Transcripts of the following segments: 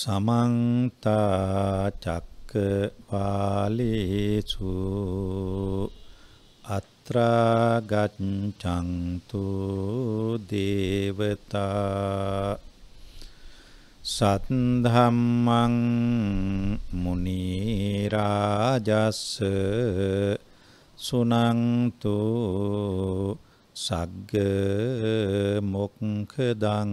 සමන්ත චක්කවාලේසු අත්‍රා ගච්ඡන්තු දේවතා සත්ධම්මං මුනි රාජස් සුනන්තු සග්ග මොක්ඛදං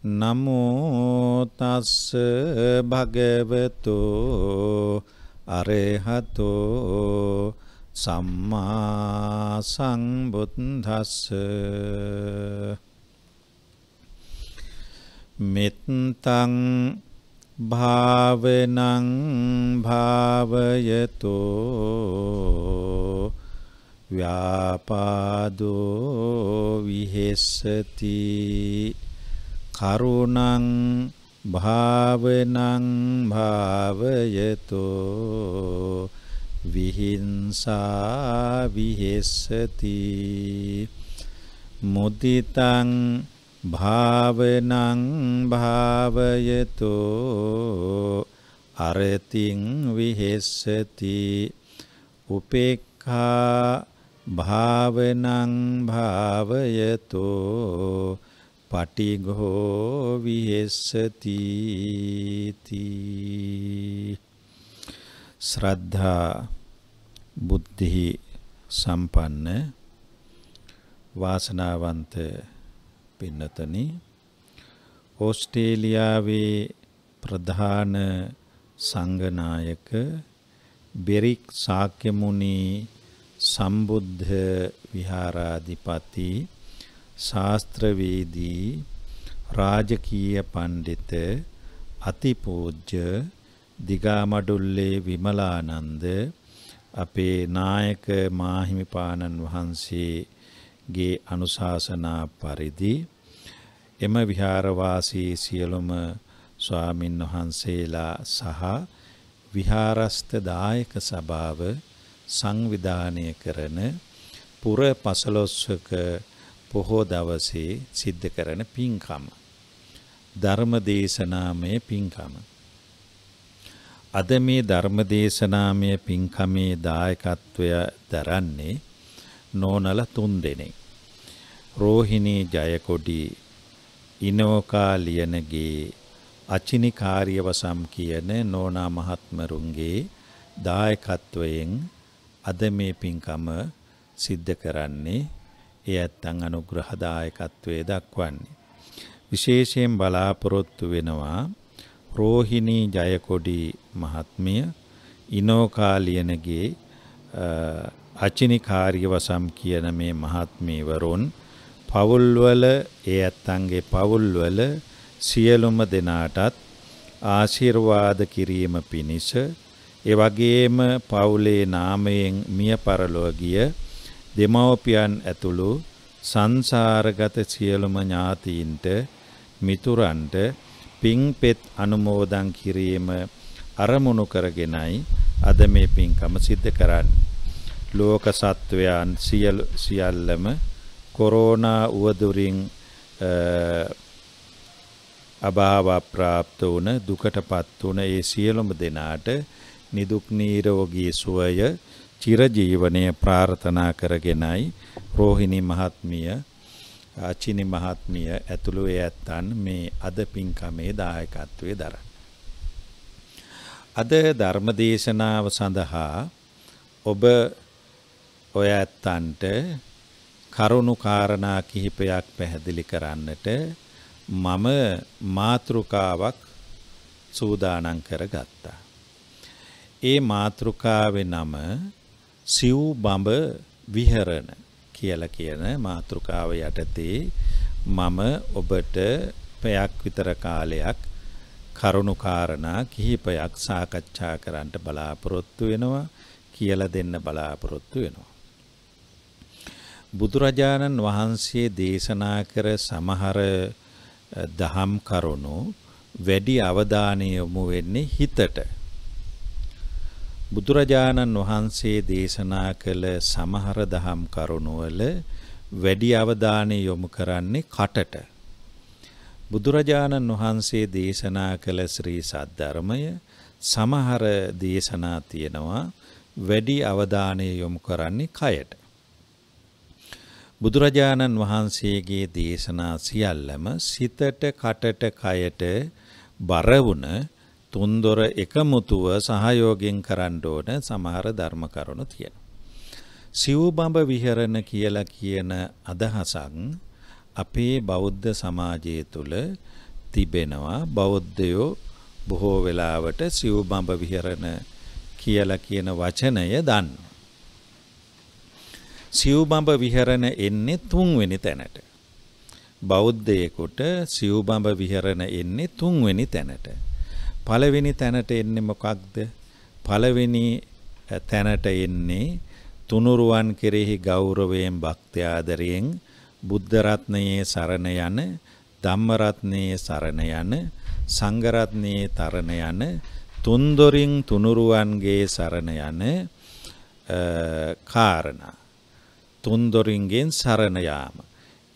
නමෝ තස් භගවතු අරහතෝ සම්මා සංබුද්දස්ස මෙත්තං භාවනං භාවයතෝ ව්‍යාපාදෝ විහෙස්සති කරුණං භාවනං භාවයතෝ විහිංසා විහෙස්සති මුදිතං භාවනං භාවයතෝ අරතිං විහෙස්සති උපේක්ඛා භාවනං භාවයතෝ පටිගෝ විහෙස්සති ශ්‍රද්ධා බුද්ධි සම්පන්න වාසනාවන්ත පින්නතනි ඕස්ට්‍රේලියාවේ ප්‍රධාන සංගනායක බෙරික් සාක්‍යමුනි සම්බුද්ධ විහාරාධිපති ශාස්ත්‍රවේදී රාජකීය පඬිත අතිපූජ්‍ය දිගාමඩුල්ලේ විමලානන්ද අපේ නායක මාහිමිපාණන් වහන්සේගේ අනුශාසනා පරිදි එම විහාරවාසී සියලුම ස්වාමින් වහන්සේලා සහ විහාරස්ත දායක සභාව සංවිධානය කරන පුර පසළොස්වක පොහෝ දවසේ සිද්ධ කරන පින්කම. ධර්මදේශනාමය පින්කම. අද මේ ධර්මදේශනාමය පින්කමේ දායකත්වය දරන්නේ නෝනල තුන් දෙනෙක්. රෝහිණී ජයකොඩි ඉනෝකා ලියනගේ අචිනිකාර්යවසම් කියන නෝනා මහත්මරුන්ගේ දායකත්වයෙන් අද මේ පින්කම සිද්ධ කරන්නේ ඒ ඇත්තන් අනුග්‍රහදායකත්වය දක්වන්නේ. විශේෂයෙන් බලාපොරොත්තු වෙනවා රෝහිණී ජයකොඩි මහත්මිය ඉනෝකාලියනගේ අචිනිකාරිය වසම් කියන මේ මහත්මීවරුන් පවුල්වල ඒ ඇත්තන්ගේ පවුල්වල සියලුම දෙනාටත් ආශිර්වාද කිරීම පිණිස එවගේම පවුලේ නාමයෙන් මිය පරලොව ගිය දෙමව්පියන් ඇතුළු සංසාරගත සියලුම ඥාතීන්ට මිතුරන්ට පින්පෙත් අනුමෝදන් කිරීම අරමුණු කරගෙනයි අද මේ පින්කම සිද්ධ කරන්නේ. ලෝක සත්වයන් සියලු සියල්ලම කොරෝනා උවදුරින් අභාව ප්‍රාප්ත වුණ දුකටපත් වුණ ඒ සියලුම දෙනාට නිදුක් නිරෝගී සුවය චිරජීවනය ප්‍රාර්ථනා කරගෙනයි රෝහිණි මහත්මිය චිනි මහත්මිය ඇතුළු ඒ ඇත්තන් මේ අද පින්කමේ දායකත්වයේ දරන. අද ධර්මදේශනාව සඳහා ඔබ ඔය ඇත්තන්ට කරුණු කාරණා කිහිපයක් පැහැදිලි කරන්නට මම මාතෘකාවක් සූදානම් කරගත්තා. ඒ මාතෘකාවේ නම සිව් බඹ විහරණ කියලා කියන මාතෘකාව යටතේ මම ඔබට පැයක් විතර කාලයක් කරුණු කාරණා කිහිපයක් සාකච්ඡා කරන්න බලාපොරොත්තු වෙනවා කියලා දෙන්න බලාපොරොත්තු වෙනවා. බුදුරජාණන් වහන්සේ දේශනා කර සමහර දහම් කරුණු වැඩි අවධානය යොමු වෙන්නේ හිතට. බුදුරජාණන් වහන්සේ දේශනා කළ සමහර දහම් කරුණවල වැඩි අවධානය යොමු කරන්නේ කටට. බුදුරජාණන් වහන්සේ දේශනා කළ ශ්‍රී සද්ධර්මය සමහර දේශනා තියෙනවා වැඩි අවධානය යොමු කරන්නේ කයට. බුදුරජාණන් වහන්සේගේ දේශනා සියල්ලම සිතට කටට කයට බර වුණ තුන්දොර එකමුතුව සහයෝගයෙන් කරන්න ඕන සමහර ධර්ම කරුණු තියෙනවා. සිව්බඹ විහරණ කියලා කියන අදහසක් අපේ බෞද්ධ සමාජය තුළ තිබෙනවා. බෞද්ධයෝ බොහෝ වෙලාවට සිව්බඹ විහරණ කියලා කියන වචනය දන්නවා. සිව්බඹ විහරණ එන්නේ තුන්වෙනි තැනට. බෞද්ධයෙකුට සිව්බඹ විහරණ එන්නේ තුන්වෙනි තැනට. පළවෙනි තැනට එන්නේ මොකක්ද? පළවෙනි තැනට එන්නේ තුනුරුවන් කෙරෙහි ගෞරවයෙන් භක්ත්‍යාදරයෙන් බුද්ධ රත්නයේ සරණ යන ධම්ම රත්නයේ සරණ යන සංඝ රත්නයේ තරණ යන තුන්දොරින් තුනුරුවන්ගේ සරණ යන කාරණා තුන්දොරින්ගෙන් සරණ යාම.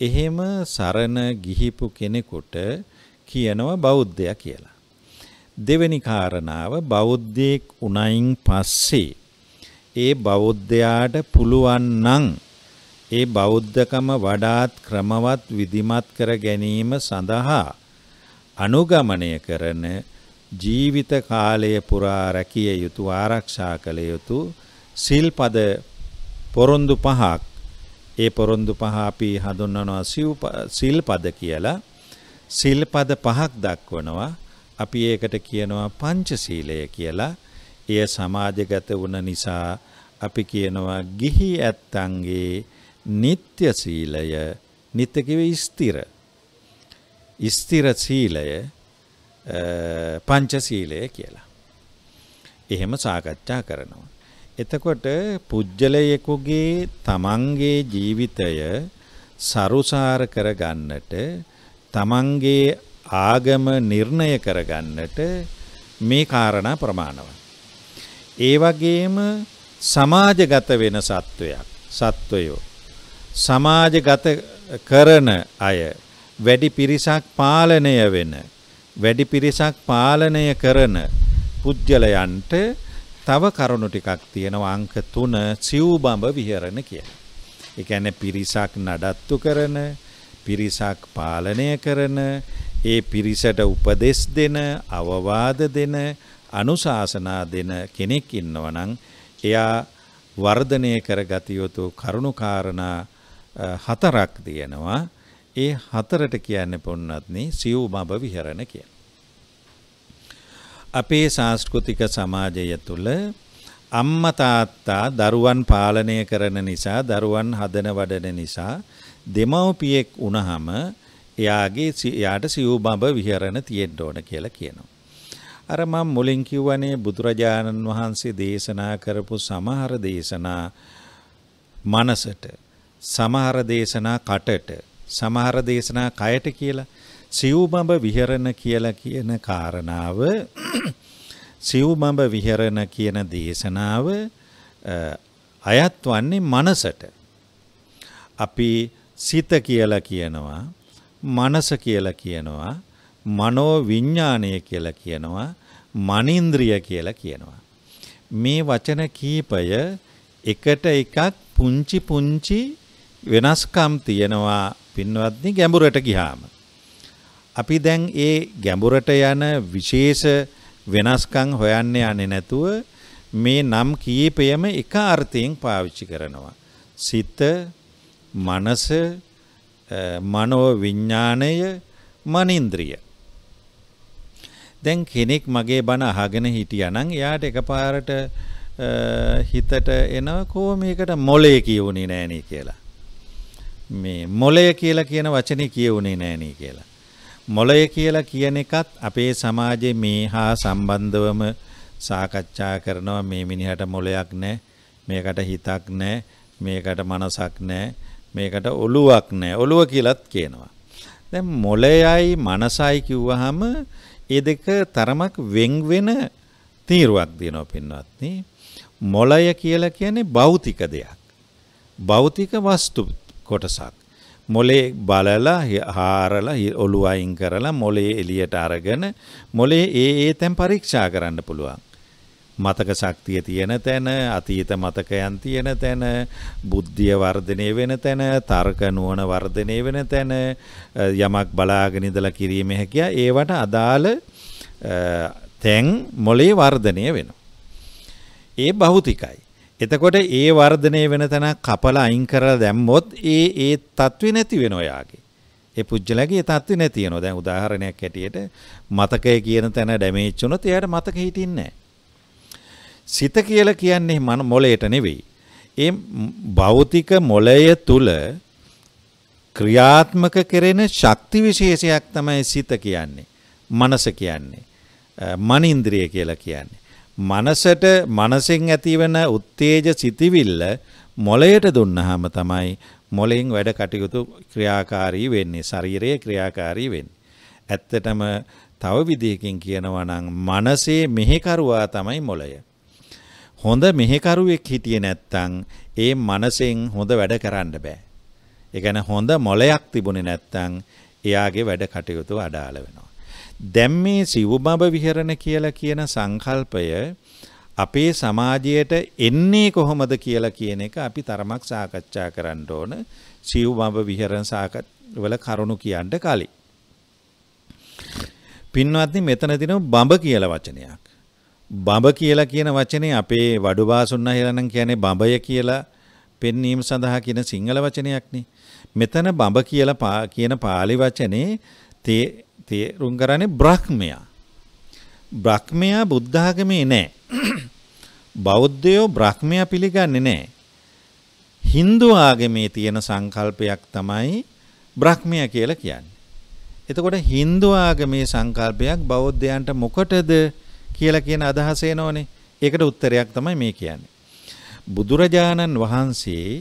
එහෙම සරණ ගිහිපු කෙනෙකුට කියනවා බෞද්ධයා කියලා. දෙවෙනි කාරණාව බෞද්ධයෙක් උණයින් පස්සේ ඒ බෞද්ධයාට පුළුවන් නම් ඒ බෞද්ධකම වඩාත් ක්‍රමවත් විධිමත් කර ගැනීම සඳහා අනුගමනය කරන ජීවිත කාලය පුරා රැකිය යුතු ආරක්ෂා කළ යුතු සිල්පද පොරොන්දු පහක් ඒ පොරොන්දු පහ අපි හඳුන්වනවා සිල්පද කියලා සිල්පද පහක් දක්වනවා අපි ඒකට කියනවා පංචශීලය කියලා. එය සමාජගත වුණ නිසා අපි කියනවා ගිහි ඇත්තන්ගේ නিত্য සීලය නිත්‍ය කිවේ ස්ථිර. ස්ථිර සීලය පංචශීලය කියලා. එහෙම සාකච්ඡා කරනවා. එතකොට පුජ්‍යලයෙකුගේ තමන්ගේ ජීවිතය සරුසාර කරගන්නට තමන්ගේ ආගම නිර්ණය කරගන්නට මේ කාරණා ප්‍රමාණවත්. ඒ වගේම සමාජගත වෙන සත්වයක් සත්වයෝ සමාජගත කරන අය වැඩි පිරිසක් පාලනය වෙන වැඩි පිරිසක් පාලනය කරන පුජ්‍යලයන්ට තව කරුණු ටිකක් තියෙනවා අංක 3 සිව්බඹ විහරණ කියලා. ඒ කියන්නේ පිරිසක් නඩත්තු කරන පිරිසක් පාලනය කරන ඒ පිරිසට උපදෙස් දෙන අවවාද දෙන අනුශාසනා දෙන කෙනෙක් ඉන්නවනම් එයා වර්ධනය කරගතියොතු කරුණුකාරණා හතරක් තියෙනවා ඒ හතරට කියන්න පොන්නත්න සියව් මබ විහරණ කිය. අපේ සංස්කෘතික සමාජය තුළ අම්මතාත්තා දරුවන් පාලනය කරන නිසා දරුවන් හදන වඩන නිසා දෙමව්පියෙක් උනහම එයාගේ එයාට සිව් බඹ විහරණ තියෙන්න ඕන කියලා කියනවා. අර මම මුලින් කිව්වනේ බුදුරජාණන් වහන්සේ දේශනා කරපු සමහර දේශනා මනසට සමහර දේශනා කටට සමහර දේශනා කයට කියලා සිව්බඹ විහරණ කියලා කියන කාරණාව සිව්බඹ විහරණ කියන දේශනාව අයත් වන්නේ මනසට අපි සිත කියලා කියනවා මනස කියලා කියනවා මනෝ විඥාණය කියලා කියනවා මනින්ද්‍රිය කියලා කියනවා මේ වචන කීපය එකට එකක් පුංචි පුංචි වෙනස්කම් තියෙනවා පින්වත්නි ගැඹුරට ගියාම අපි දැන් ඒ ගැඹුරට යන විශේෂ වෙනස්කම් හොයන්න යන්නේ නැතුව මේ නම් කීපයම එක අර්ථයෙන් පාවිච්චි කරනවා සිත මනස මනෝ විඥාණය මනින්ද්‍රිය දැන් කෙනෙක් මගේ බණ අහගෙන හිටියානම් එයාට එකපාරට හිතට එන කොහොමයකට මොලේ කියුනේ නෑනේ කියලා මේ මොලය කියලා කියන වචනේ කියුනේ නෑනේ කියලා මොලය කියලා කියන එකත් අපේ සමාජයේ මේ හා සම්බන්ධවම සාකච්ඡා කරනවා මේ මිනිහට මොලයක් නැහැ මේකට හිතක් නැහැ මේකට මනසක් නැහැ මේකට ඔලුවක් නැහැ. ඔලුව කියලත් කියනවා. දැන් මොළයයි මනසයි කිව්වහම ඒ දෙක තරමක් වෙන් වෙන තීරුවක් දෙනවා පින්වත්නි. මොළය කියලා කියන්නේ භෞතික දෙයක්. භෞතික වස්තු කොටසක්. මොලේ බලලා හාරලා ඔළුව අයින් කරලා මොලේ එළියට අරගෙන මොලේ ඒ ඒ තැන් පරීක්ෂා කරන්න පුළුවන්. මතක ශක්තිය තියෙන තැන අතීත මතකයන් තියෙන තැන බුද්ධිය වර්ධනය වෙන තැන තර්ක නුවණ වර්ධනය වෙන තැන යමක් බලාගෙන ඉඳලා කිරීමේ හැකියාව ඒවට අදාළ තැන් මොලේ වර්ධනය වෙනවා. ඒ භෞතිකයි. එතකොට ඒ වර්ධනය වෙන තැන කපල අයින් කරලා දැම්මොත් ඒ ඒ තත්ත්වේ නැති වෙන ඔයාගේ. ඒ පුජ්‍යලගේ ඒ තත්ත්වේ නැති වෙනවා. දැන් උදාහරණයක් ඇටියට මතකය කියන තැන ඩැමේජ් වුණොත් එයාට මතක හිටින්නේ නැහැ. සිත කියලා කියන්නේ මන මොළයට නෙවෙයි. ඒ භෞතික මොළය තුල ක්‍රියාත්මක කෙරෙන ශක්ති විශේෂයක් තමයි සිත කියන්නේ. මනස කියන්නේ. මනින්ද්‍රිය කියලා කියන්නේ. මනසට මනසෙන් ඇතිවන උත්තේජ සිතිවිල්ල මොළයට දුන්නාම තමයි මොළෙන් වැඩ කටයුතු ක්‍රියාකාරී වෙන්නේ. ශරීරයේ ක්‍රියාකාරී වෙන්නේ. ඇත්තටම තව විදිහකින් කියනවා නම් මනසේ මෙහෙකරුවා තමයි මොළය. හොඳ මෙහෙකරුවෙක් හිටියේ නැත්තම් ඒ මනසෙන් හොඳ වැඩ කරන්න බෑ. ඒ කියන්නේ හොඳ මොලයක් තිබුණේ නැත්තම් එයාගේ වැඩ කටයුතු අඩාල වෙනවා. දැන් මේ සිව්බඹ විහරණ කියලා කියන සංකල්පය අපේ සමාජයට එන්නේ කොහොමද කියලා කියන එක අපි තරමක් සාකච්ඡා කරන්න ඕන සිව්බඹ විහරණ සාකච්ඡාවල කරුණු කියන්න කලින්. පින්වත්නි මෙතනදීන බඹ කියලා වචනයක්. බඹ කියලා කියන වචනේ අපේ වඩු බාසුන්න හෙලනම් කියන්නේ බඹය කියලා පෙන්වීම සඳහා කියන සිංහල වචනයක්නේ. මෙතන බඹ කියලා කියන පාලි වචනේ තේ තේරුම් කරන්නේ බ්‍රහ්මයා. බ්‍රහ්මයා බුද්ධ ආගමේ නැහැ. බෞද්ධයෝ බ්‍රහ්මයා පිළිගන්නේ නැහැ. Hindu ආගමේ තියෙන සංකල්පයක් තමයි බ්‍රහ්මයා කියලා කියන්නේ. එතකොට Hindu ආගමේ සංකල්පයක් බෞද්ධයන්ට මොකටද කියලා කියන අදහස එනෝනේ. ඒකට උත්තරයක් තමයි මේ කියන්නේ. බුදුරජාණන් වහන්සේ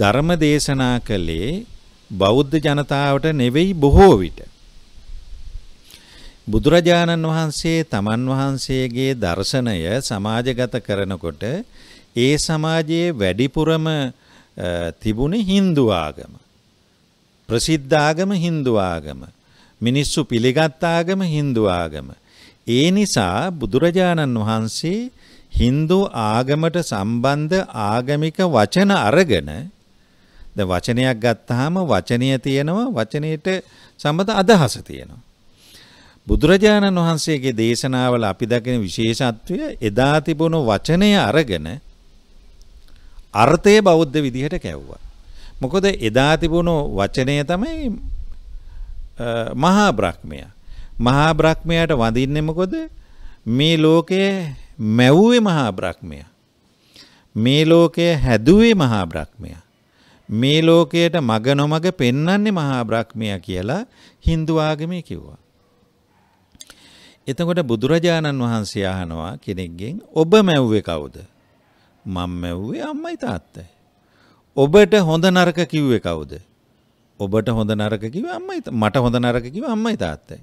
ධර්ම දේශනා කළේ බෞද්ධ ජනතාවට නෙවෙයි බොහෝ විට. බුදුරජාණන් වහන්සේ තමන් වහන්සේගේ දර්ශනය සමාජගත කරනකොට ඒ සමාජයේ වැඩිපුරම තිබුණේ Hindu ආගම. ප්‍රසිද්ධ ආගම Hindu ආගම. මිනිස්සු පිළිගත් ආගම Hindu ආගම. ඒ නිසා බුදුරජාණන් වහන්සේ Hindu ආගමට සම්බන්ධ ආගමික වචන අරගෙන ද වචනයක් ගත්තාම වචනය තියෙනවා වචනයට සම්බන්ධ අදහස තියෙනවා. බුදුරජාණන් වහන්සේගේ දේශනාවල අපි දකින විශේෂත්වය එදා තිබුණු වචනය අරගෙන අර්ථය බෞද්ධ විදිහට කැව්වා. මොකද එදා තිබුණු වචනය තමයි මහා බ්‍රහ්මයා. මහා බ්‍රහ්මයාට වඳින්නේ මොකද? මේ ලෝකය මැව්වේ මහා බ්‍රහ්මයා. මේ ලෝකය හැදුවේ මහා බ්‍රහ්මයා. මේ ලෝකයට මග නොමග පෙන්වන්නේ මහා බ්‍රහ්මයා කියලා Hindu ආගමේ කිව්වා. එතකොට බුදුරජාණන් වහන්සේ අහනවා කෙනෙක්ගෙන් ඔබ මැව්වේ කවුද? මම මැව්වේ අම්මයි තාත්තයි. ඔබට හොඳ නරක කිව්වේ කවුද? ඔබට හොඳ නරක කිව්වේ අම්මයි මට හොඳ නරක කිව්වේ අම්මයි තාත්තයි.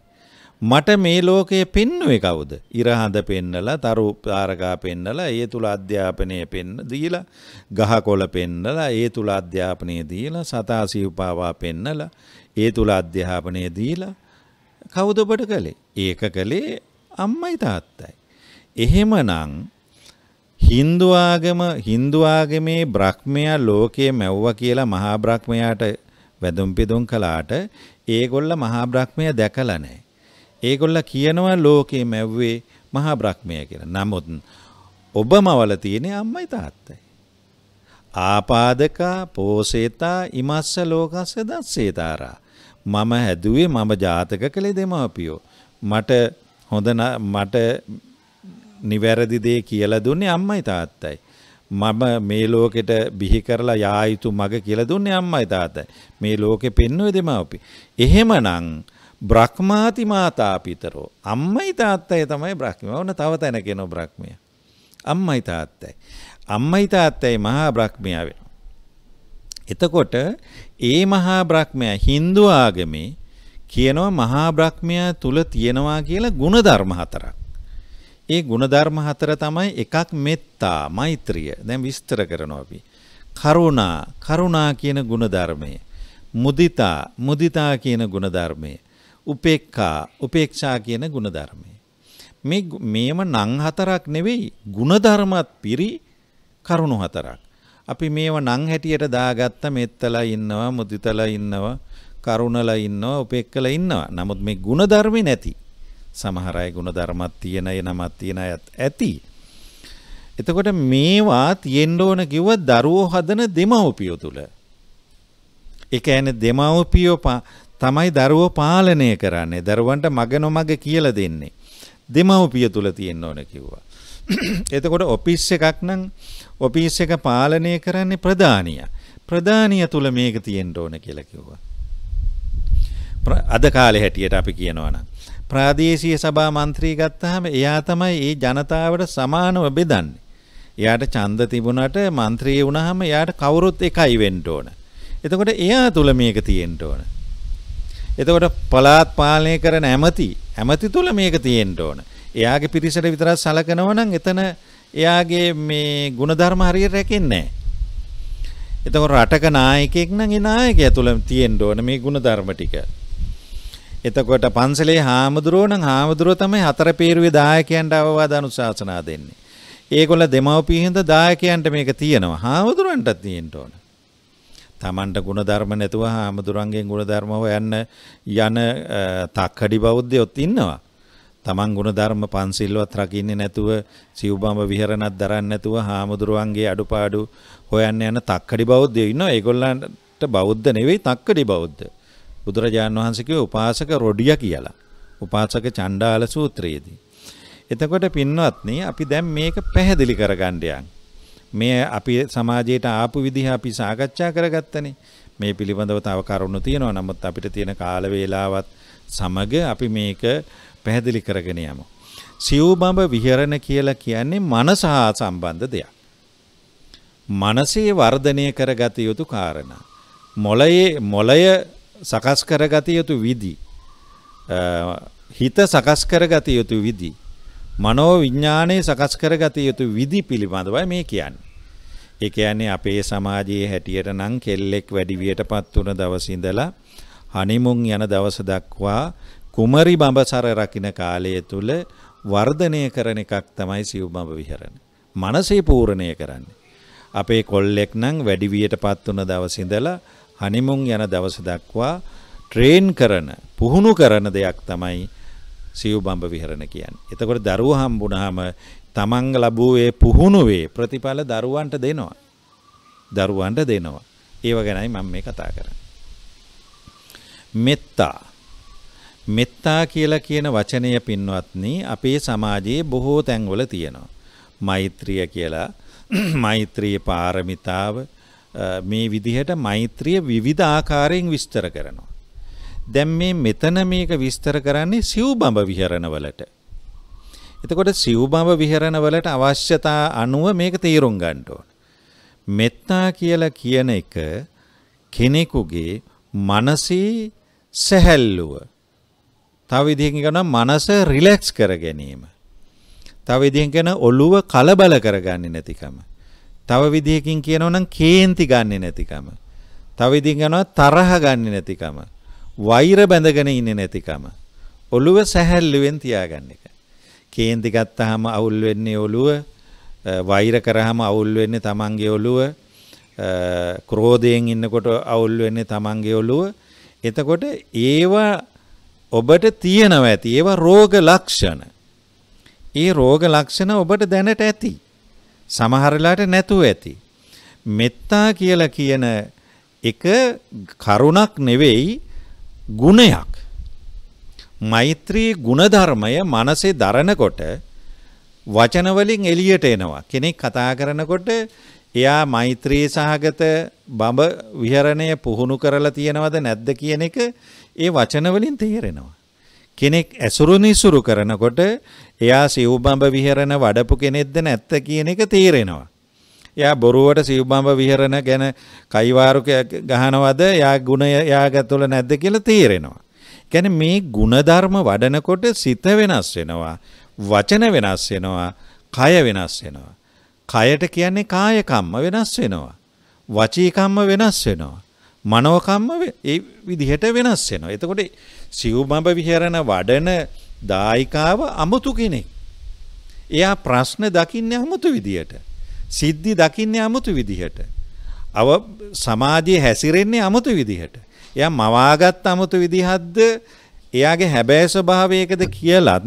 මට මේ ලෝකය පෙන්නුවේ කවුද? ඉරහඳ පෙන්නලා, තරු පාරකා පෙන්නලා, ඒ තුල අධ්‍යාපනය පෙන්න දීලා, ගහකොළ පෙන්නලා, ඒ තුල අධ්‍යාපනය දීලා, සතා සිව්පාවා පෙන්නලා, ඒ තුල අධ්‍යාපනය දීලා කවුද ඔබට කළේ? ඒක කළේ අම්මයි තාත්තයි. එහෙමනම් හින්දු ආගම හින්දු ආගමේ බ්‍රහ්මයා ලෝකයේ මැව්වා කියලා මහා බ්‍රහ්මයාට වැඳුම් පිදුම් කළාට ඒගොල්ල මහා බ්‍රහ්මයා දැකලා නැහැ. ඒගොල්ල කියනවා ලෝකයේ මැව්වේ මහා බ්‍රහ්මය කියලා. නමුත් ඔබමවල තියෙන අම්මයි තාත්තයි. ආපාදකා පෝසේතා ඉමස්ස ලෝකස්ස දස්සේතාරා. මම හැදුවේ මම ජාතක කළේ දෙමාපියෝ. මට හොඳ මට නිවැරදි දේ කියලා දුන්නේ අම්මයි තාත්තයි. මම මේ ලෝකෙට බිහි කරලා යා යුතු මග කියලා දුන්නේ අම්මයි තාත්තයි. මේ ලෝකෙ පෙන්වුවේ දෙමාපිය. එහෙමනම් බ්‍රහ්මාති මාතා පිතරෝ. අම්මයි තාත්තයි තමයි බ්‍රහ්මය. ඕන තව තැන කියනවා බ්‍රහ්මය. අම්මයි තාත්තයි. අම්මයි තාත්තයි මහා බ්‍රහ්මයා වෙනවා. එතකොට ඒ මහා බ්‍රහ්මයා Hindu ආගමේ කියනවා මහා බ්‍රහ්මයා තුල තියෙනවා කියලා ಗುಣධර්ම හතරක්. ඒ ಗುಣධර්ම හතර තමයි එකක් මෙත්තා, මෛත්‍රිය. දැන් විස්තර කරනවා අපි. කරුණා, කරුණා කියන ಗುಣධර්මය. මුදිතා, මුදිතා කියන ಗುಣධර්මය. උපේක්ඛා උපේක්ෂා කියන ಗುಣධර්මය. මේ මේව නම් හතරක් නෙවෙයි ಗುಣධර්මත් පිරි කරුණු හතරක්. අපි මේව නම් හැටියට දාගත්ත මෙත්තලා ඉන්නවා මුදිතලා ඉන්නවා කරුණලා ඉන්නවා උපේක්කලා ඉන්නවා. නමුත් මේ ಗುಣධර්මේ නැති. සමහර අය ಗುಣධර්මත් තියෙන අය නමත් තියෙන අයත් ඇති. එතකොට මේවා තියෙන්න ඕන කිව්ව දරුවෝ හදන දෙමව්පියෝ තුල. ඒ කියන්නේ දෙමව්පියෝ තමයි දරුවෝ පාලනය කරන්නේ දරුවන්ට මග නොමග කියලා දෙන්නේ දෙමව්පිය තුල තියෙන්න ඕන කිව්වා එතකොට ඔෆිස් එකක් නම් ඔෆිස් එක පාලනය කරන්නේ ප්‍රධානියා ප්‍රධානියා තුල මේක තියෙන්න ඕන කියලා කිව්වා අද කාලේ හැටියට අපි කියනවා නම් ප්‍රාදේශීය සභා මන්ත්‍රී ගත්තාම එයා තමයි ඒ ජනතාවට සමානව බෙදන්නේ එයාට ඡන්ද තිබුණට മന്ത്രി වුණාම එයාට කවුරුත් එකයි වෙන්න ඕන. එතකොට එයා තුල මේක තියෙන්න ඕන. එතකොට පළාත් පාලනය කරන ඇමති ඇමති තුල මේක තියෙන්න ඕන. එයාගේ පිරිසට විතරක් සලකනවා නම් එතන එයාගේ මේ ಗುಣධර්ම හරියට රැකෙන්නේ නැහැ. එතකොට රටක නායකයෙක් නම් ඒ නායකයා තුල තියෙන්න ඕන මේ ಗುಣධර්ම ටික. එතකොට පන්සලේ හාමුදුරුවෝ නම් හාමුදුරුවෝ තමයි හතර පේරුවේ දායකයන්ට අවවාද අනුශාසනා දෙන්නේ. ඒගොල්ල දෙමව්පිය හින්දා දායකයන්ට මේක තියෙනවා. හාමුදුරුවන්ටත් තියෙන්න ඕන. තමන්ට ගුණධර්ම නැතුව හාමුදුරන්ගෙන් ගුණධර්ම හොයන්න යන තක්කඩි බෞද්ධයොත් ඉන්නවා. තමන් ගුණධර්ම පන්සිල්වත් රකින්නේ නැතුව සිව්බඹ විහරණක් දරන්නේ නැතුව හාමුදුරුවන්ගේ අඩුපාඩු හොයන්න යන තක්කඩි බෞද්ධයෝ ඉන්නවා. ඒගොල්ලන්ට බෞද්ධ නෙවෙයි තක්කඩි බෞද්ධ. බුදුරජාණන් වහන්සේ උපාසක රොඩිය කියලා. උපාසක චණ්ඩාල සූත්‍රයේදී. එතකොට පින්වත්නි අපි දැන් මේක පැහැදිලි කරගන්න යන්නේ මේ අපි සමාජයට ආපු විදිහ අපි සාකච්ඡා කරගත්තනේ. මේ පිළිබඳව තව කරුණු තියෙනවා. නමුත් අපිට තියෙන කාල වේලාවත් සමග අපි මේක පැහැදිලි කරගෙන යමු. සිව්බඹ විහරණ කියලා කියන්නේ මනස හා සම්බන්ධ දෙයක්. මනසේ වර්ධනය කරගත යුතු කාරණා. මොළයේ මොළය සකස් කරගත යුතු විදි. හිත සකස් කරගත යුතු විදි. මනෝ විඥානයේ සකස් කරගත යුතු විදි පිළිබඳවයි මේ කියන්නේ. ඒ කියන්නේ අපේ සමාජයේ හැටියට නම් කෙල්ලෙක් වැඩි වියටපත් වුණ දවස් ඉඳලා හනිමුන් යන දවස දක්වා කුමරි බඹසර රකින්න කාලය තුල වර්ධනය කරන එකක් තමයි සිව්බඹ විහරණ. මනසේ පූර්ණණය කරන්නේ. අපේ කොල්ලෙක් නම් වැඩි වියටපත් වුණ දවස් ඉඳලා හනිමුන් යන දවස දක්වා ට්‍රේන් කරන පුහුණු කරන දෙයක් තමයි සිව්බඹ විහරණ කියන්නේ. එතකොට දරුවෝ හම්බුනහම තමන්ග ලැබූ ඒ පුහුණුවේ ප්‍රතිඵල දරුවන්ට දෙනවා. දරුවන්ට දෙනවා. ඒව ගැනයි මම මේ කතා කරන්නේ. මෙත්තා මෙත්තා කියලා කියන වචනය පින්වත්නි අපේ සමාජයේ බොහෝ තැන්වල තියෙනවා. මෛත්‍රිය කියලා මෛත්‍රී පාරමිතාව මේ විදිහට මෛත්‍රිය විවිධ ආකාරයෙන් විස්තර කරනවා. දැන් මේ මෙතන මේක විස්තර කරන්නේ සිව්බඹ විහරණවලට. එතකොට සිව්බඹ විහරණවලට අවශ්‍යතා අනුව මේක තීරුම් ගන්න ඕන. මෙත්තා කියලා කියන එක කෙනෙකුගේ මනසේ සැහැල්ලුව. තව විදිහකින් කියනවා මනස රිලැක්ස් කර ගැනීම. තව විදිහකින් කියන ඔළුව කලබල කරගන්නේ නැතිකම. තව විදිහකින් කියනවනම් කේන්ති ගන්නෙ නැතිකම. තව විදිහකින් කියනවා තරහ ගන්නෙ නැතිකම. වෛර බැඳගෙන ඉන්නේ නැතිකම. ඔළුව සැහැල්ලුවෙන් තියාගන්න එක. කේන්ති ගත්තාම අවුල් වෙන්නේ ඔළුව වෛර කරාම අවුල් වෙන්නේ තමන්ගේ ඔළුව ක්‍රෝධයෙන් ඉන්නකොට අවුල් වෙන්නේ තමන්ගේ ඔළුව එතකොට ඒවා ඔබට තියෙනවා ඇති ඒවා රෝග ලක්ෂණ ඒ රෝග ලක්ෂණ ඔබට දැනට ඇති සමහරලාට නැතුව ඇති මෙත්තා කියලා කියන එක කරුණක් නෙවෙයි ගුණයක් මෛත්‍රී ගුණධර්මය මනසේ දරනකොට වචන වලින් එළියට එනවා. කෙනෙක් කතා කරනකොට එයා මෛත්‍රී සහගත බඹ විහරණය පුහුණු කරලා තියෙනවද නැද්ද කියන එක ඒ වචන වලින් තේරෙනවා. කෙනෙක් ඇසුරු නිසුරු කරනකොට එයා සිව්බඹ විහරණ වඩපු කෙනෙක්ද නැත්ද කියන එක තේරෙනවා. එයා බොරුවට සිව්බඹ විහරණ ගැන කයිවාරු ගහනවද එයා ගුණ එයාගත් තුළ නැද්ද කියලා තේරෙනවා. කියන්නේ මේ ಗುಣධර්ම වඩනකොට සිත වෙනස් වෙනවා. වචන වෙනස් වෙනවා. කය වෙනස් වෙනවා. කයට කියන්නේ කාය කම්ම වෙනස් වෙනවා. වචී කම්ම වෙනස් වෙනවා. මනෝ කම්ම ඒ විදිහට වෙනස් වෙනවා. එතකොට සිව්බඹ විහරණ වඩන දායිකාව අමුතු කෙනෙක්. එයා ප්‍රශ්න දකින්නේ අමුතු විදියට. සිද්ධි දකින්නේ අමුතු විදියට. අව සමාජයේ හැසිරෙන්නේ අමුතු විදිහට. එයා මවාගත් 아무තු විදිහක්ද එයාගේ හැබෑ ස්වභාවයකද කියලත්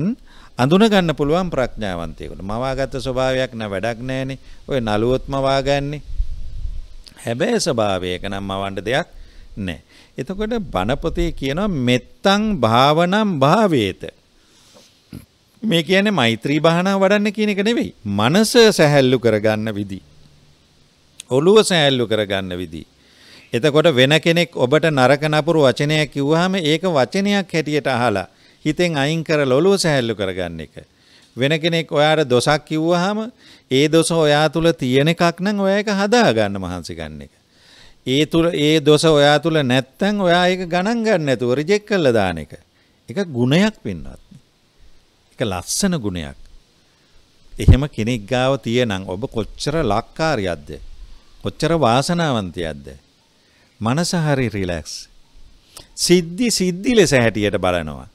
අඳුනගන්න පුළුවන් ප්‍රඥාවන්තයෙකුට. මවාගත් ස්වභාවයක් නෑ වැඩක් නෑනේ. ඔය නලුවොත් මවාගන්නේ. හැබෑ ස්වභාවයක නම් මවන්න දෙයක් නෑ. එතකොට බණ පොතේ කියනවා මෙත්තං භාවනම් භාවේත. මේ කියන්නේ මෛත්‍රී භාවනාව වඩන්න කියන එක නෙවෙයි. මනස සැහැල්ලු කරගන්න විදි. ඔළුව සැහැල්ලු කරගන්න විදි. එතකොට වෙන කෙනෙක් ඔබට නරක නපුරු වචනයක් කිව්වහම ඒක වචනයක් හැටියට අහලා හිතෙන් අයින් කරලා ඔලුව සැහැල්ලු කරගන්න එක. වෙන කෙනෙක් ඔයාට දොසක් කිව්වහම ඒ දොස ඔයා තුල තියෙන එකක් නම් ඔයා ඒක හදා ගන්න මහන්සි ගන්න එක. ඒ තුල ඒ දොස ඔයා තුල නැත්තම් ඔයා ඒක ගණන් ගන්න නැතුව රිජෙක්ට් කරලා දාන එක. ඒක ගුණයක් වෙන්නත්. ඒක ලස්සන ගුණයක්. එහෙම කෙනෙක් ගාව තියෙනම් ඔබ කොච්චර ලක්කාරියක්ද? කොච්චර වාසනාවන්තයක්ද? මනස හරි රිලැක්ස්. සිද්ධි සිද්ධි ලෙස හැටියට බලනවා.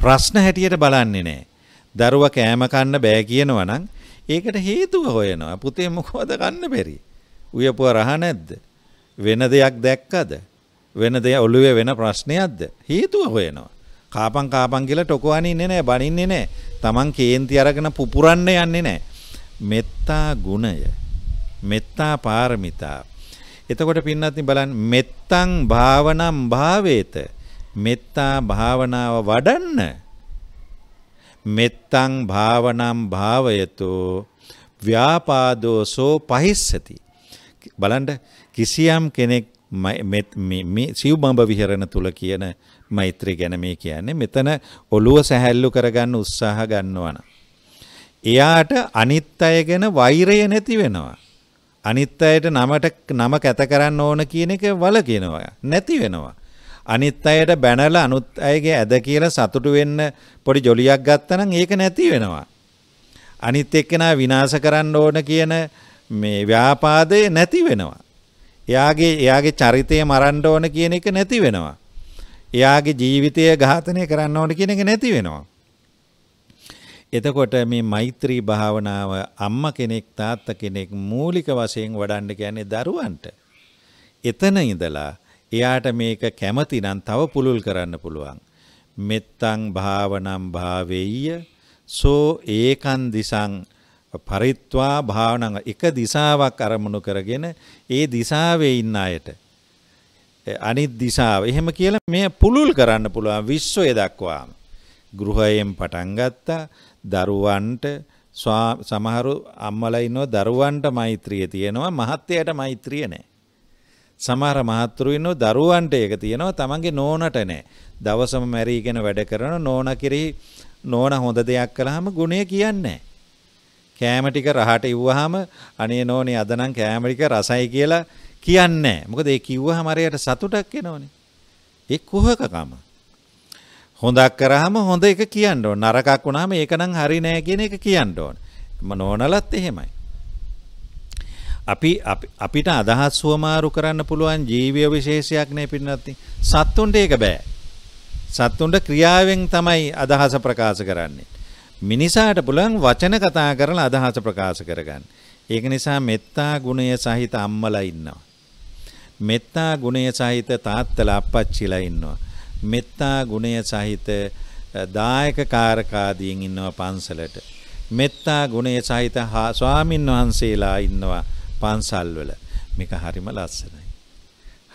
ප්‍රශ්න හැටියට බලන්නේ නෑ. දරුවා කෑම කන්න බෑ කියනවා නම් ඒකට හේතුව හොයනවා. පුතේ මොකවද කන්න බැරි? උයපුව රහ නැද්ද? වෙන දෙයක් දැක්කද? වෙන දෙයක් ඔළුවේ වෙන ප්‍රශ්නයක්ද? හේතුව හොයනවා. කාපන් කාපන් කියලා ටොකවන්නේ නැහැ බනින්නේ නැහැ. Taman කේන්ති අරගෙන පුපුරන්න යන්නේ නැහැ. මෙත්තා ගුණය. මෙත්තා පාරමිතා එතකොට පින්නත් බලන්න මෙත්තං භාවනම් භාවේත මෙත්තා භාවනාව වඩන්න මෙත්තං භාවනම් භාවයතෝ ව්‍යාපාදෝ සෝ පහිස්සති බලන්න කිසියම් කෙනෙක් සිව්බඹ විහරණ තුල කියන මෛත්‍රී ගැන මේ කියන්නේ මෙතන ඔළුව සැහැල්ලු කරගන්න උත්සාහ ගන්නවන. එයාට අනිත් අය ගැන වෛරය නැති වෙනවා. අනිත් අයට නමට නම කැත කරන්න ඕන කියන එක වල කියනවා. නැති වෙනවා. අනිත් අයට බැනලා අනුත් අයගේ ඇද කියලා සතුටු වෙන්න පොඩි ජොලියක් ගත්තනම් ඒක නැති වෙනවා. අනිත් එක්කෙනා විනාශ කරන්න ඕන කියන මේ ව්‍යාපාදේ නැති වෙනවා. එයාගේ එයාගේ චරිතය මරන්න ඕන කියන එක නැති වෙනවා. එයාගේ ජීවිතය ඝාතනය කරන්න ඕන කියන එක නැති වෙනවා. එතකොට මේ මෛත්‍රී භාවනාව අම්මා කෙනෙක් තාත්තා කෙනෙක් මූලික වශයෙන් වඩන්න කියන්නේ දරුවන්ට. එතන ඉඳලා එයාට මේක කැමති නම් තව පුළුල් කරන්න පුළුවන්. මෙත්තං භාවනම් භාවෙය්‍ය සෝ ඒකන් දිසං පරිත්වා භාවනං එක දිසාවක් අරමුණු කරගෙන ඒ දිසාවේ ඉන්න අයට අනිත් දිසාව එහෙම කියලා මේ පුළුල් කරන්න පුළුවන් විශ්වය දක්වාම ගෘහයෙන් පටන් ගත්තා දරුවන්ට සමහරු අම්මලා ඉන්නවා දරුවන්ට මෛත්‍රිය තියෙනවා මහත්යට මෛත්‍රිය නැහැ. සමහර මහත්තුරු ඉන්නවා දරුවන්ට ඒක තියෙනවා තමන්ගේ නෝනට නැහැ. දවසම මැරීගෙන වැඩ කරන නෝන කිරි නෝන හොඳ දෙයක් කළාම ගුණය කියන්නේ කෑම ටික රහට ඉව්වහම අනේ නෝනේ අද නම් කෑම ටික රසයි කියලා කියන්නේ නැහැ. මොකද ඒ කිව්වහම අරයට සතුටක් එනවනේ. ඒ කුහකකම. හොඳක් කරහම හොඳ එක කියන්න ඕන. නරකක් වුණාම ඒක නම් හරි නෑ කියන එක කියන්න ඕන. නෝනලත් එහෙමයි. අපි අපිට අදහස් වමාරු කරන්න පුළුවන් ජීවීය විශේෂයක් නේ පින්නත්. සත්තුන්ට ඒක බෑ. සත්තුන්ට ක්‍රියාවෙන් තමයි අදහස ප්‍රකාශ කරන්නේ. මිනිසාට පුළුවන් වචන කතා කරලා අදහස ප්‍රකාශ කරගන්න. ඒක නිසා මෙත්තා ගුණය සහිත අම්මලා ඉන්නවා. මෙත්තා ගුණය සහිත තාත්තලා අප්පච්චිලා ඉන්නවා. මෙත්තා ගුණය සහිත දායක කාරකාදීන් ඉන්නවා පන්සලට. මෙත්තා ගුණය සහිත හා ස්වාමින් වහන්සේලා ඉන්නවා පන්සල්වල. මේක හරිම ලස්සනයි.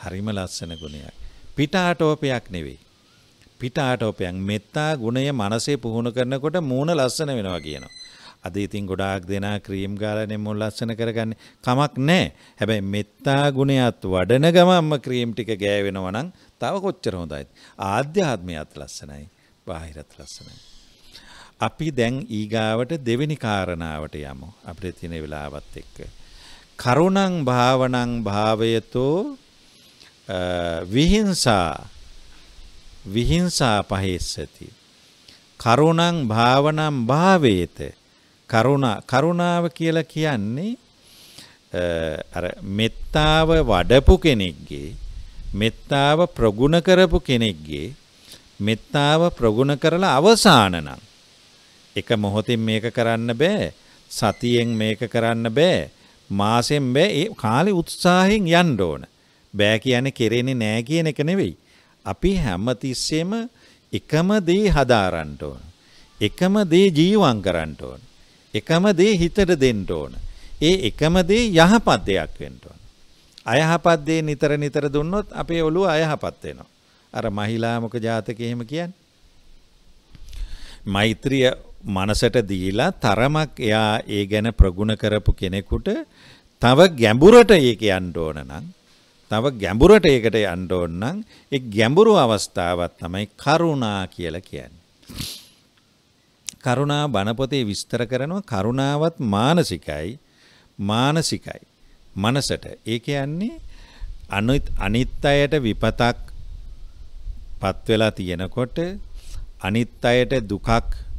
හරිම ලස්සන ගුණයක්. පිටාටෝපයක් නෙවෙයි. පිටාටෝපයක් මෙත්තා ගුණය මනසේ පුහුණු කරනකොට මූණ ලස්සන වෙනවා කියනවා. අද ඉතින් ගොඩාක් දෙනා ක්‍රීම් ගාලනේ මුල් ලස්සන කරගන්නේ කමක් නැහැ. හැබැයි මෙත්තා ගුණයත් වඩන ගමන්ම ක්‍රීම් ටික ගෑවෙනවා නම් තව කොච්චර හොඳයිද? ආධ්‍යාත්මයත් ලස්සනයි, බාහිරත් ලස්සනයි. අපි දැන් ඊගාවට දෙවෙනි කාරණාවට යමු. අපිට තියෙන වෙලාවත් එක්ක. කරුණං භාවනං භාවයතෝ විහිංසා විහිංසා පහේස්සති. කරුණං භාවනම් භාවේත කරුණා කරුණාව කියලා කියන්නේ අර මෙත්තාව වඩපු කෙනෙක්ගේ මෙත්තාව ප්‍රගුණ කරපු කෙනෙක්ගේ මෙත්තාව ප්‍රගුණ කරලා අවසාන නම් එක මොහොතින් මේක කරන්න බෑ සතියෙන් මේක කරන්න බෑ මාසෙන් බෑ ඒ කාලේ උත්සාහයෙන් යන්න ඕන බෑ කියන්නේ කෙරෙන්නේ නෑ කියන එක නෙවෙයි අපි හැමතිස්සෙම එකම දේ හදාරන්න ඕන එකම දේ ජීවම් කරන්න ඕන එකම දේ හිතට දෙන්න ඕන. ඒ එකම දේ යහපත් දෙයක් වෙන්න ඕන. අයහපත් දේ නිතර නිතර දුන්නොත් අපේ ඔළුව අයහපත් වෙනවා. අර මහිලාමක ජාතකය එහෙම කියන්නේ. මෛත්‍රිය මනසට දීලා තරමක් එයා ඒ ගැන ප්‍රගුණ කරපු කෙනෙකුට තව ගැඹුරට ඒක යන්න ඕන නම් තව ගැඹුරට ඒකට යන්න ඕන නම් ඒ ගැඹුරු අවස්ථාවක් තමයි කරුණා කියලා කියන්නේ. කරුණා බණපොතේ විස්තර කරනවා කරුණාවත් මානසිකයි මානසිකයි මනසට ඒ කියන්නේ අනිත් අනිත් අයට විපතක් පත් වෙලා තියෙනකොට අනිත් අයට දුකක්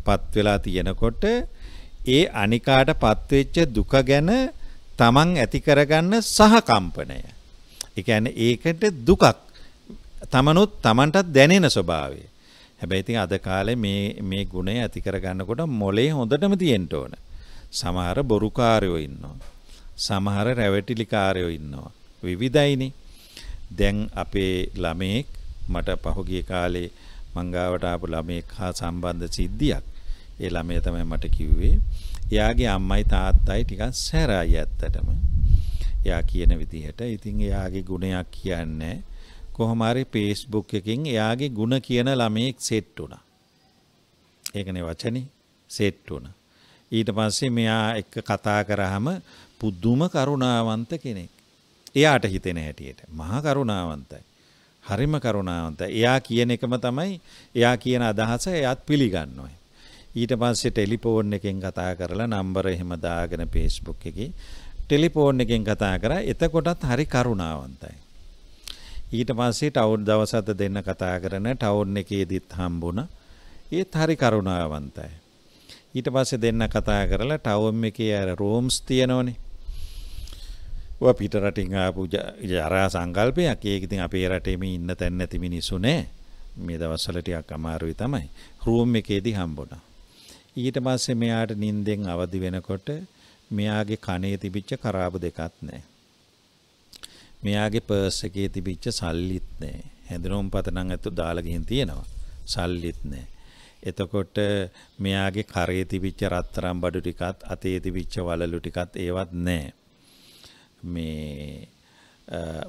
පත් වෙලා තියෙනකොට ඒ අනිකාට පත්වෙච්ච දුක ගැන තමන් ඇති කරගන්න සහකම්පනය. ඒ කියන්නේ ඒකට දුකක් තමනුත් තමන්ටත් දැනෙන ස්වභාවය. හැබැයි ඉතින් අද කාලේ මේ මේ ගුණය ඇති කරගන්නකොට මොලේ හොඳටම තියෙන්න ඕන. සමහර බොරුකාරයෝ ඉන්නවා. සමහර රැවටිලිකාරයෝ ඉන්නවා. විවිධයිනේ. දැන් අපේ ළමෙක් මට පහුගිය කාලේ මංගාවට ආපු ළමෙක් හා සම්බන්ධ සිද්ධියක්. ඒ ළමයා තමයි මට කිව්වේ. එයාගේ අම්මයි තාත්තයි ටිකක් සැරයි ඇත්තටම. එයා කියන විදිහට. ඉතින් එයාගේ ගුණයක් කියන්නේ කොහොමහරි Facebook එකකින් එයාගේ ಗುಣ කියන ළමයෙක් සෙට් වුණා. ඒකනේ වචනේ සෙට් වුණා. ඊට පස්සේ මෙයා එක්ක කතා කරාම පුදුම කරුණාවන්ත කෙනෙක්. එයාට හිතෙන හැටියට මහා කරුණාවන්තයි. හරිම කරුණාවන්තයි. එයා කියන එකම තමයි එයා කියන අදහස එයාත් පිළිගන්නවා. ඊට පස්සේ ටෙලිෆෝන් එකෙන් කතා කරලා නම්බර එහෙම දාගෙන Facebook එකේ ටෙලිෆෝන් එකෙන් කතා කරා එතකොටත් හරි කරුණාවන්තයි. ඊට පස්සේ ටවුන් දවස් හත දෙන්න කතා කරන ටවුන් එකේදීත් හම්බුණා. ඒත් හරි කරුණාවන්තයි. ඊට පස්සේ දෙන්න කතා කරලා ටවුන් එකේ අර රූම්ස් තියෙනවනේ. ඔය පිට රටින් ආපු ජරා සංකල්පයක්. ඒක ඉතින් අපේ රටේම ඉන්න තැන් නැති මිනිස්සු නෑ. මේ දවස්වල ටිකක් අමාරුයි තමයි. රූම් එකේදී හම්බුණා. ඊට පස්සේ මෙයාට නිින්දෙන් අවදි වෙනකොට මෙයාගේ කනේ තිබිච්ච කරාබු දෙකක් නැහැ. මෙයාගේ පර්ස් එකේ තිබිච්ච සල්ලිත් නැහැ. හැඳුනුම් පත නම් අතු දාලා ගිහින් තියෙනවා. සල්ලිත් නැහැ. එතකොට මෙයාගේ කරේ තිබිච්ච රත්තරන් බඩු ටිකත් අතේ තිබිච්ච වලලු ටිකත් ඒවත් නැහැ. මේ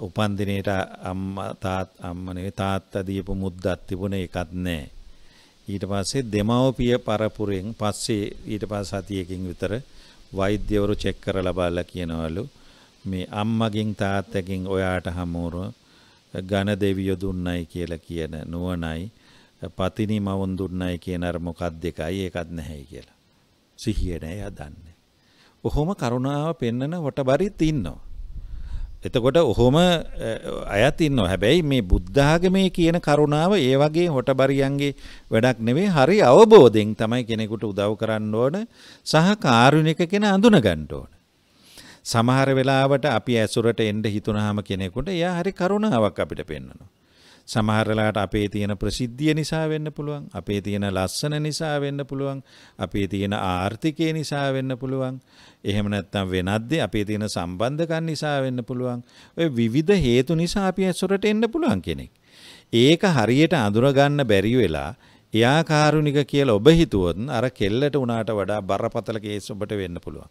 උපන් දිනේට අම්මා තාත් අම්ම නෙවෙයි තාත්තා දීපු මුද්දක් තිබුණේ ඒකත් නැහැ. ඊට පස්සේ දෙමව්පිය පරපුරෙන් පස්සේ ඊට පස්සේ සතියකින් විතර වෛද්‍යවරු චෙක් කරලා බලලා කියනවලු මේ අම්මගෙන් තාත්තගෙන් ඔයාට හමුවර ඝන දෙවියෝ දුන්නයි කියලා කියන නුවණයි පතිනි මවුන් දුන්නයි කියන අර මොකක් දෙකයි ඒකත් නැහැයි කියලා. සිහිය නෑ යදන්නේ. ඔහොම කරුණාව පෙන්නන වටබරිත් ඉන්නවා. එතකොට ඔහොම අයත් ඉන්නවා. හැබැයි මේ බුද්ධාගමේ කියන කරුණාව ඒ වගේ හොටබරියන්ගේ වැඩක් නෙවෙයි. හරි අවබෝධයෙන් තමයි කෙනෙකුට උදව් කරන්න ඕන සහ කාරුණික කෙන අඳුන ගන්න ඕන. සමහර වෙලාවට අපි ඇසුරට එන්න හිතුනහම කෙනෙකුට එයා හරි කරුණාවක් අපිට පෙන්වනවා. සමහරලාට අපේ තියෙන ප්‍රසිද්ධිය නිසා වෙන්න පුළුවන් අපේ තියෙන ලස්සන නිසා වෙන්න පුළුවන් අපේ තියෙන ආර්ථිකය නිසා වෙන්න පුළුවන් එහෙම නැත්නම් වෙනත් අපේ තියෙන සම්බන්ධකම් නිසා වෙන්න පුළුවන් ඔය විවිධ හේතු නිසා අපි ඇසුරට එන්න පුළුවන් කෙනෙක් ඒක හරියට අඳුර ගන්න බැරි වෙලා එයා කාරුණික කියලා ඔබ හිතුවොත් අර කෙල්ලට උනාට වඩා බරපතල කේස් ඔබට වෙන්න පුළුවන්.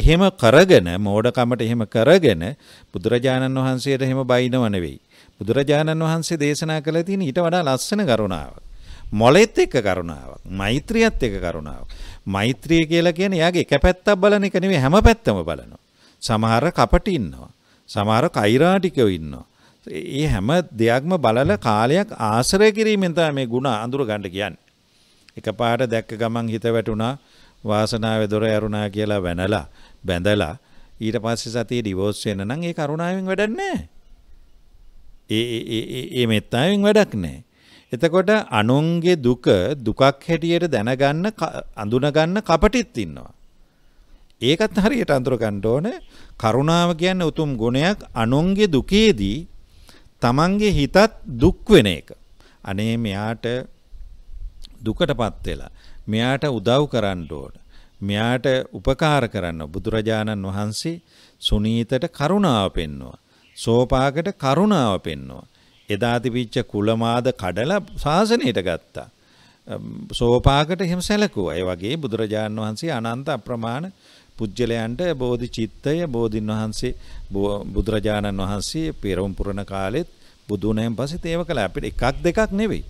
එහෙම කරගෙන මෝඩකමට එහෙම කරගෙන බුදුරජාණන් වහන්සේට එහෙම බයිනව නෙවෙයි. බුදුරජාණන් වහන්සේ දේශනා කළ තියෙන ඊට වඩා ලස්සන කරුණාවක්. මොලෙත් එක්ක කරුණාවක්. මෛත්‍රියත් එක්ක කරුණාවක්. මෛත්‍රිය කියලා කියන්නේ එයාගේ එක පැත්තක් බලන එක නෙවෙයි හැම පැත්තම බලනවා. සමහර කපටි ඉන්නවා. සමහර කෛරාටිකව ඉන්නවා. ඒ හැම දෙයක්ම බලල කාලයක් ආශ්‍රය කිරීමෙන් තමයි මේ ಗುಣ අඳුර ගන්න කියන්නේ. එකපාරට දැක්ක ගමන් හිත වැටුණා වාසනාවේ දොර ඇරුණා කියලා වැනලා බැඳලා ඊට පස්සේ සතිය ඩිවෝස් වෙන නම් ඒ කරුණාවෙන් වැඩක් නැහැ. ඒ ඒ ඒ ඒ මෙත්තාවෙන් වැඩක් නැහැ. එතකොට අනුන්ගේ දුක දුකක් හැටියට දැනගන්න අඳුනගන්න කපටිත් ඉන්නවා. ඒකත් හරියට අඳුර ගන්න ඕනේ. කරුණාව කියන්නේ උතුම් ගුණයක් අනුන්ගේ දුකේදී තමන්ගේ හිතත් දුක් වෙන එක. අනේ මෙයාට දුකටපත් වෙලා මෙයාට උදව් කරන්න ඕන. මෙයාට උපකාර කරන්න බුදුරජාණන් වහන්සේ සුනීතට කරුණාව පෙන්නවා. සෝපාකට කරුණාව පෙන්නවා. එදා තිබිච්ච කුලමාද කඩලා ශාසනයට ගත්තා. සෝපාකට එහෙම සැලකුවා. ඒ වගේ බුදුරජාණන් වහන්සේ අනන්ත අප්‍රමාණ පුජ්‍යලයන්ට බෝධි චිත්තය බෝධින් වහන්සේ බුදුරජාණන් වහන්සේ පෙරම් පුරණ කාලෙත් බුදුනයන් පස්සේ තේව කළා. අපිට එකක් දෙකක් නෙවෙයි.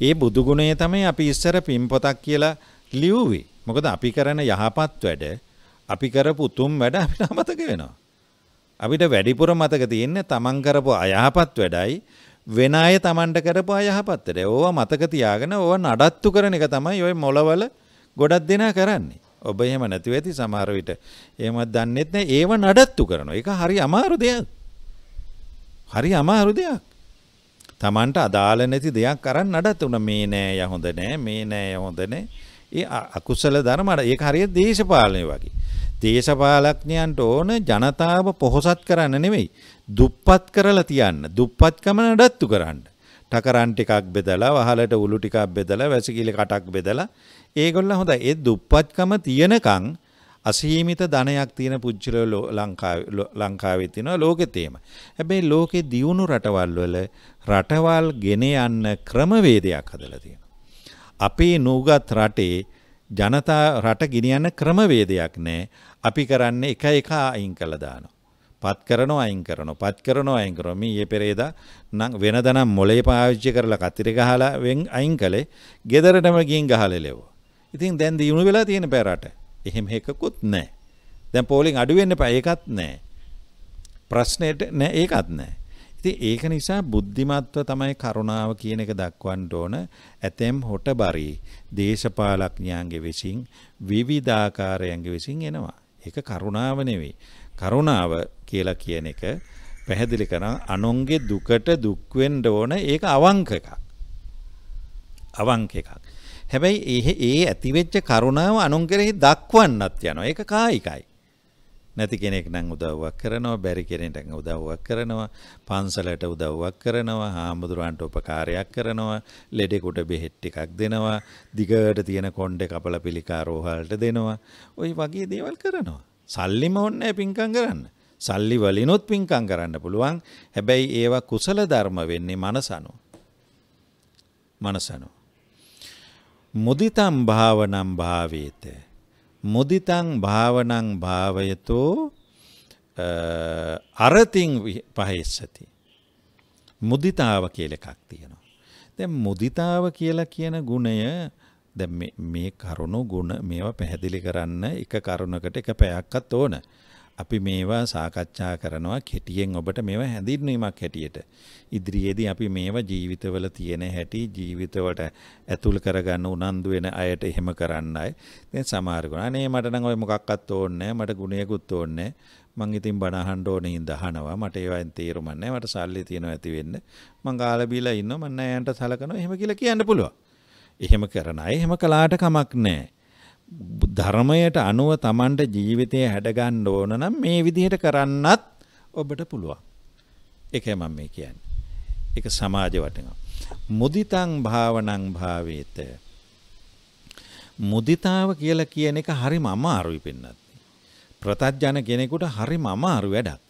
ඒ බුදු ගුණය තමයි අපි ඉස්සර පින්පොතක් කියලා ලියුවේ. මොකද අපි කරන යහපත් වැඩ, අපි කරපු උතුම් වැඩ අපිට අමතක වෙනවා. අපිට වැඩිපුර මතක තියෙන්නේ තමන් කරපු අයහපත් වැඩයි වෙන අය Tamanට කරපුවා යහපත්තට. ඕවා මතක තියාගෙන ඕවා නඩත්තු කරන එක තමයි ওই මොලවල ගොඩක් දෙනා කරන්නේ. ඔබ එහෙම නැතුව ඇති සමහර විට. එහෙමත් දන්නෙත් නෑ ඒව නඩත්තු කරනවා. ඒක හරි අමාරු දෙයක්. හරි අමාරු දෙයක්. Tamanට අදාළ නැති දෙයක් අරන් නඩත්තු උන මේ නෑ ය හොඳ නෑ මේ නෑ ය හොඳ නෑ. ඒ අකුසල ධර්ම ඒක හරියට දේශපාලනය වගේ. දේශපාලඥයන්ට ඕන ජනතාව පොහොසත් කරන්න නෙමෙයි. දුප්පත් කරලා තියන්න. දුප්පත්කම නඩත්තු කරන්න. ටකරන් ටිකක් බෙදලා, වහලට උලු ටිකක් බෙදලා, වැසිකිලි කටක් බෙදලා ඒගොල්ලෝ හොඳයි. ඒ දුප්පත්කම තියනකන් අසීමිත ධනයක් තියෙන පුජ්‍යලෝ ලංකාවේ ලංකාවේ තියෙනවා ලෝකෙතේම. හැබැයි ලෝකේ දියුණු රටවල් වල රටවල් ගෙන යන්න ක්‍රමවේදයක් හදලා තියෙනවා. අපේ නූගත් රටේ ජනතා රට ගෙනියන්න ක්‍රමවේදයක් නැහැ. අපි කරන්නේ එක එක අයින් කළා දානවා. පත් කරනවා අයින් කරනවා පත් කරනවා අයින් කරනවා මේ පෙරේදා නම් වෙනදනම් මොලේ පාවිච්චි කරලා කතිර ගහලා වෙන් අයින් කළේ ගෙදරටම ගින් ගහලා ලෙවෝ ඉතින් දැන් දිනු වෙලා තියෙන පැරට එහෙම එකකුත් නැහැ දැන් පෝලිං අඩු වෙන්න එපා ඒකත් නැහැ ප්‍රශ්නෙට නෑ ඒකත් නැහැ ඉතින් ඒක නිසා බුද්ධිමත්ව තමයි කරුණාව කියන එක දක්වන්න ඕන ඇතැම් හොටබරි දේශපාලඥයන්ගේ විසින් විවිධාකාරයන්ගේ විසින් එනවා ඒක කරුණාව නෙවෙයි කරුණාව කියලා කියන එක පැහැදිලි කරන අනුන්ගේ දුකට දුක් වෙන්න ඕන ඒක අවංක එකක්. අවංක එකක්. හැබැයි ඒ ඒ ඇතිවෙච්ච කරුණාව අනුන් කෙරෙහි දක්වන්නත් යනවා. ඒක කායිකයි. නැති කෙනෙක් නම් උදව්වක් කරනවා, බැරි කෙනෙක් නම් උදව්වක් කරනවා, පන්සලට උදව්වක් කරනවා, හාමුදුරන්ට උපකාරයක් කරනවා, ලෙඩෙකුට බෙහෙත් ටිකක් දෙනවා, දිගට තියෙන කොණ්ඩේ කපලා පිළිකා රෝහලට දෙනවා. ওই වගේ දේවල් කරනවා. සල්ලිම ඕනේ පින්කම් කරන්න. සල්ලි වලිනුත් පින්කම් කරන්න පුළුවන්. හැබැයි ඒවා කුසල ධර්ම වෙන්නේ මනසනෝ. මනසනෝ. මුදිතං භාවනං භාවේත. මුදිතං භාවනං භාවයතෝ අරතින් පහස්සති. මුදිතාව කියල එකක් තියෙනවා. දැ මුදිතාව කියලා කියන ගුණය දැ මේ කරුණු ගුණ මේවා පැහැදිලි කරන්න එක කරුණකට එක පැයක්කත් ඕන. අපි මේවා සාකච්ඡා කරනවා කෙටියෙන් ඔබට මේවා හැඳින්වීමක් හැටියට. ඉදිරියේදී අපි මේවා ජීවිතවල තියෙන හැටි ජීවිතවලට ඇතුල් කරගන්න උනන්දු වෙන අයට එහෙම කරන්නයි. දැන් සමහර ගුණ අනේ මට නම් ඔය මොකක්වත් ඕනේ මට ගුණයකුත් ඕනේ මං ඉතින් බණ අහන්න ඕනේ ඉඳ අහනවා මට ඒවෙන් තේරුමක් නැහැ මට සල්ලි තියෙනවා ඇති වෙන්න මං ගාලා බීලා ඉන්නවා මං නෑයන්ට සලකනවා එහෙම කියලා කියන්න පුළුවන් එහෙම කරන අය එහෙම කළාට කමක් නැහැ ධර්මයට අනුව Tamanට ජීවිතය හැඩගන්න ඕන නම් මේ විදිහට කරන්නත් ඔබට පුළුවන්. ඒකයි මම මේ කියන්නේ. ඒක සමාජ වටිනවා. මුදිතං භාවනං භාවේත. මුදිතාව කියලා කියන එක හරිම අමාරුයි පින්නත්. ප්‍රතඥ කෙනෙකුට හරිම අමාරු වැඩක්.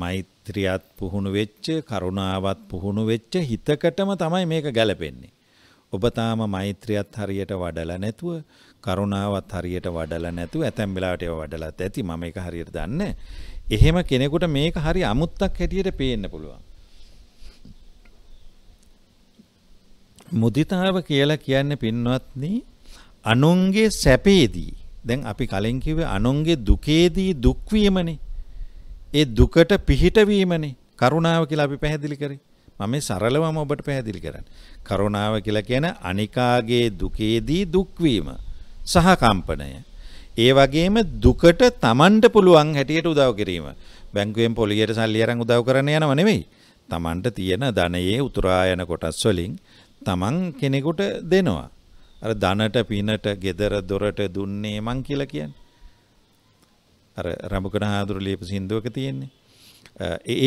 මෛත්‍රියත් පුහුණු වෙච්ච, කරුණාවත් පුහුණු වෙච්ච හිතකටම තමයි මේක ගැලපෙන්නේ. ඔබ තාම මෛත්‍රියත් හරියට වඩලා නැතුව කරුණාවත් හරියට වඩලා නැතුව ඇතැම් වෙලාවට ඒව වඩලත් ඇති මම ඒක හරියට දන්නේ එහෙම කෙනෙකුට මේක හරි අමුත්තක් හැටියට පේන්න පුළුවන් මුදිතාව කියලා කියන්නේ පින්වත්නි අනුන්ගේ සැපේදී දැන් අපි කලින් කිව්වේ අනුන්ගේ දුකේදී දුක් වීමනේ. ඒ දුකට පිහිට වීමනේ කරුණාව කියලා අපි පැහැදිලි කරේ. මම මේ සරලවම ඔබට පැහැදිලි කරන්නේ. කරුණාව කියලා කියන අනිකාගේ දුකේදී දුක් වීම. සහකම්පනය. ඒ වගේම දුකට Tamanට පුළුවන් හැටියට උදව් කිරීම. බැංකුවෙන් පොලියට සල්ලි අරන් උදව් කරන්න යනව නෙමෙයි. Tamanට තියෙන ධනයේ උතුරා යන කොටස් වලින් Taman කෙනෙකුට දෙනවා. අර ධනට පිනට gedara දොරට දුන්නේ මං කියලා කියන්නේ. අර රඹකණ හාදුරු ලියපු සින්දුවක තියෙන්නේ.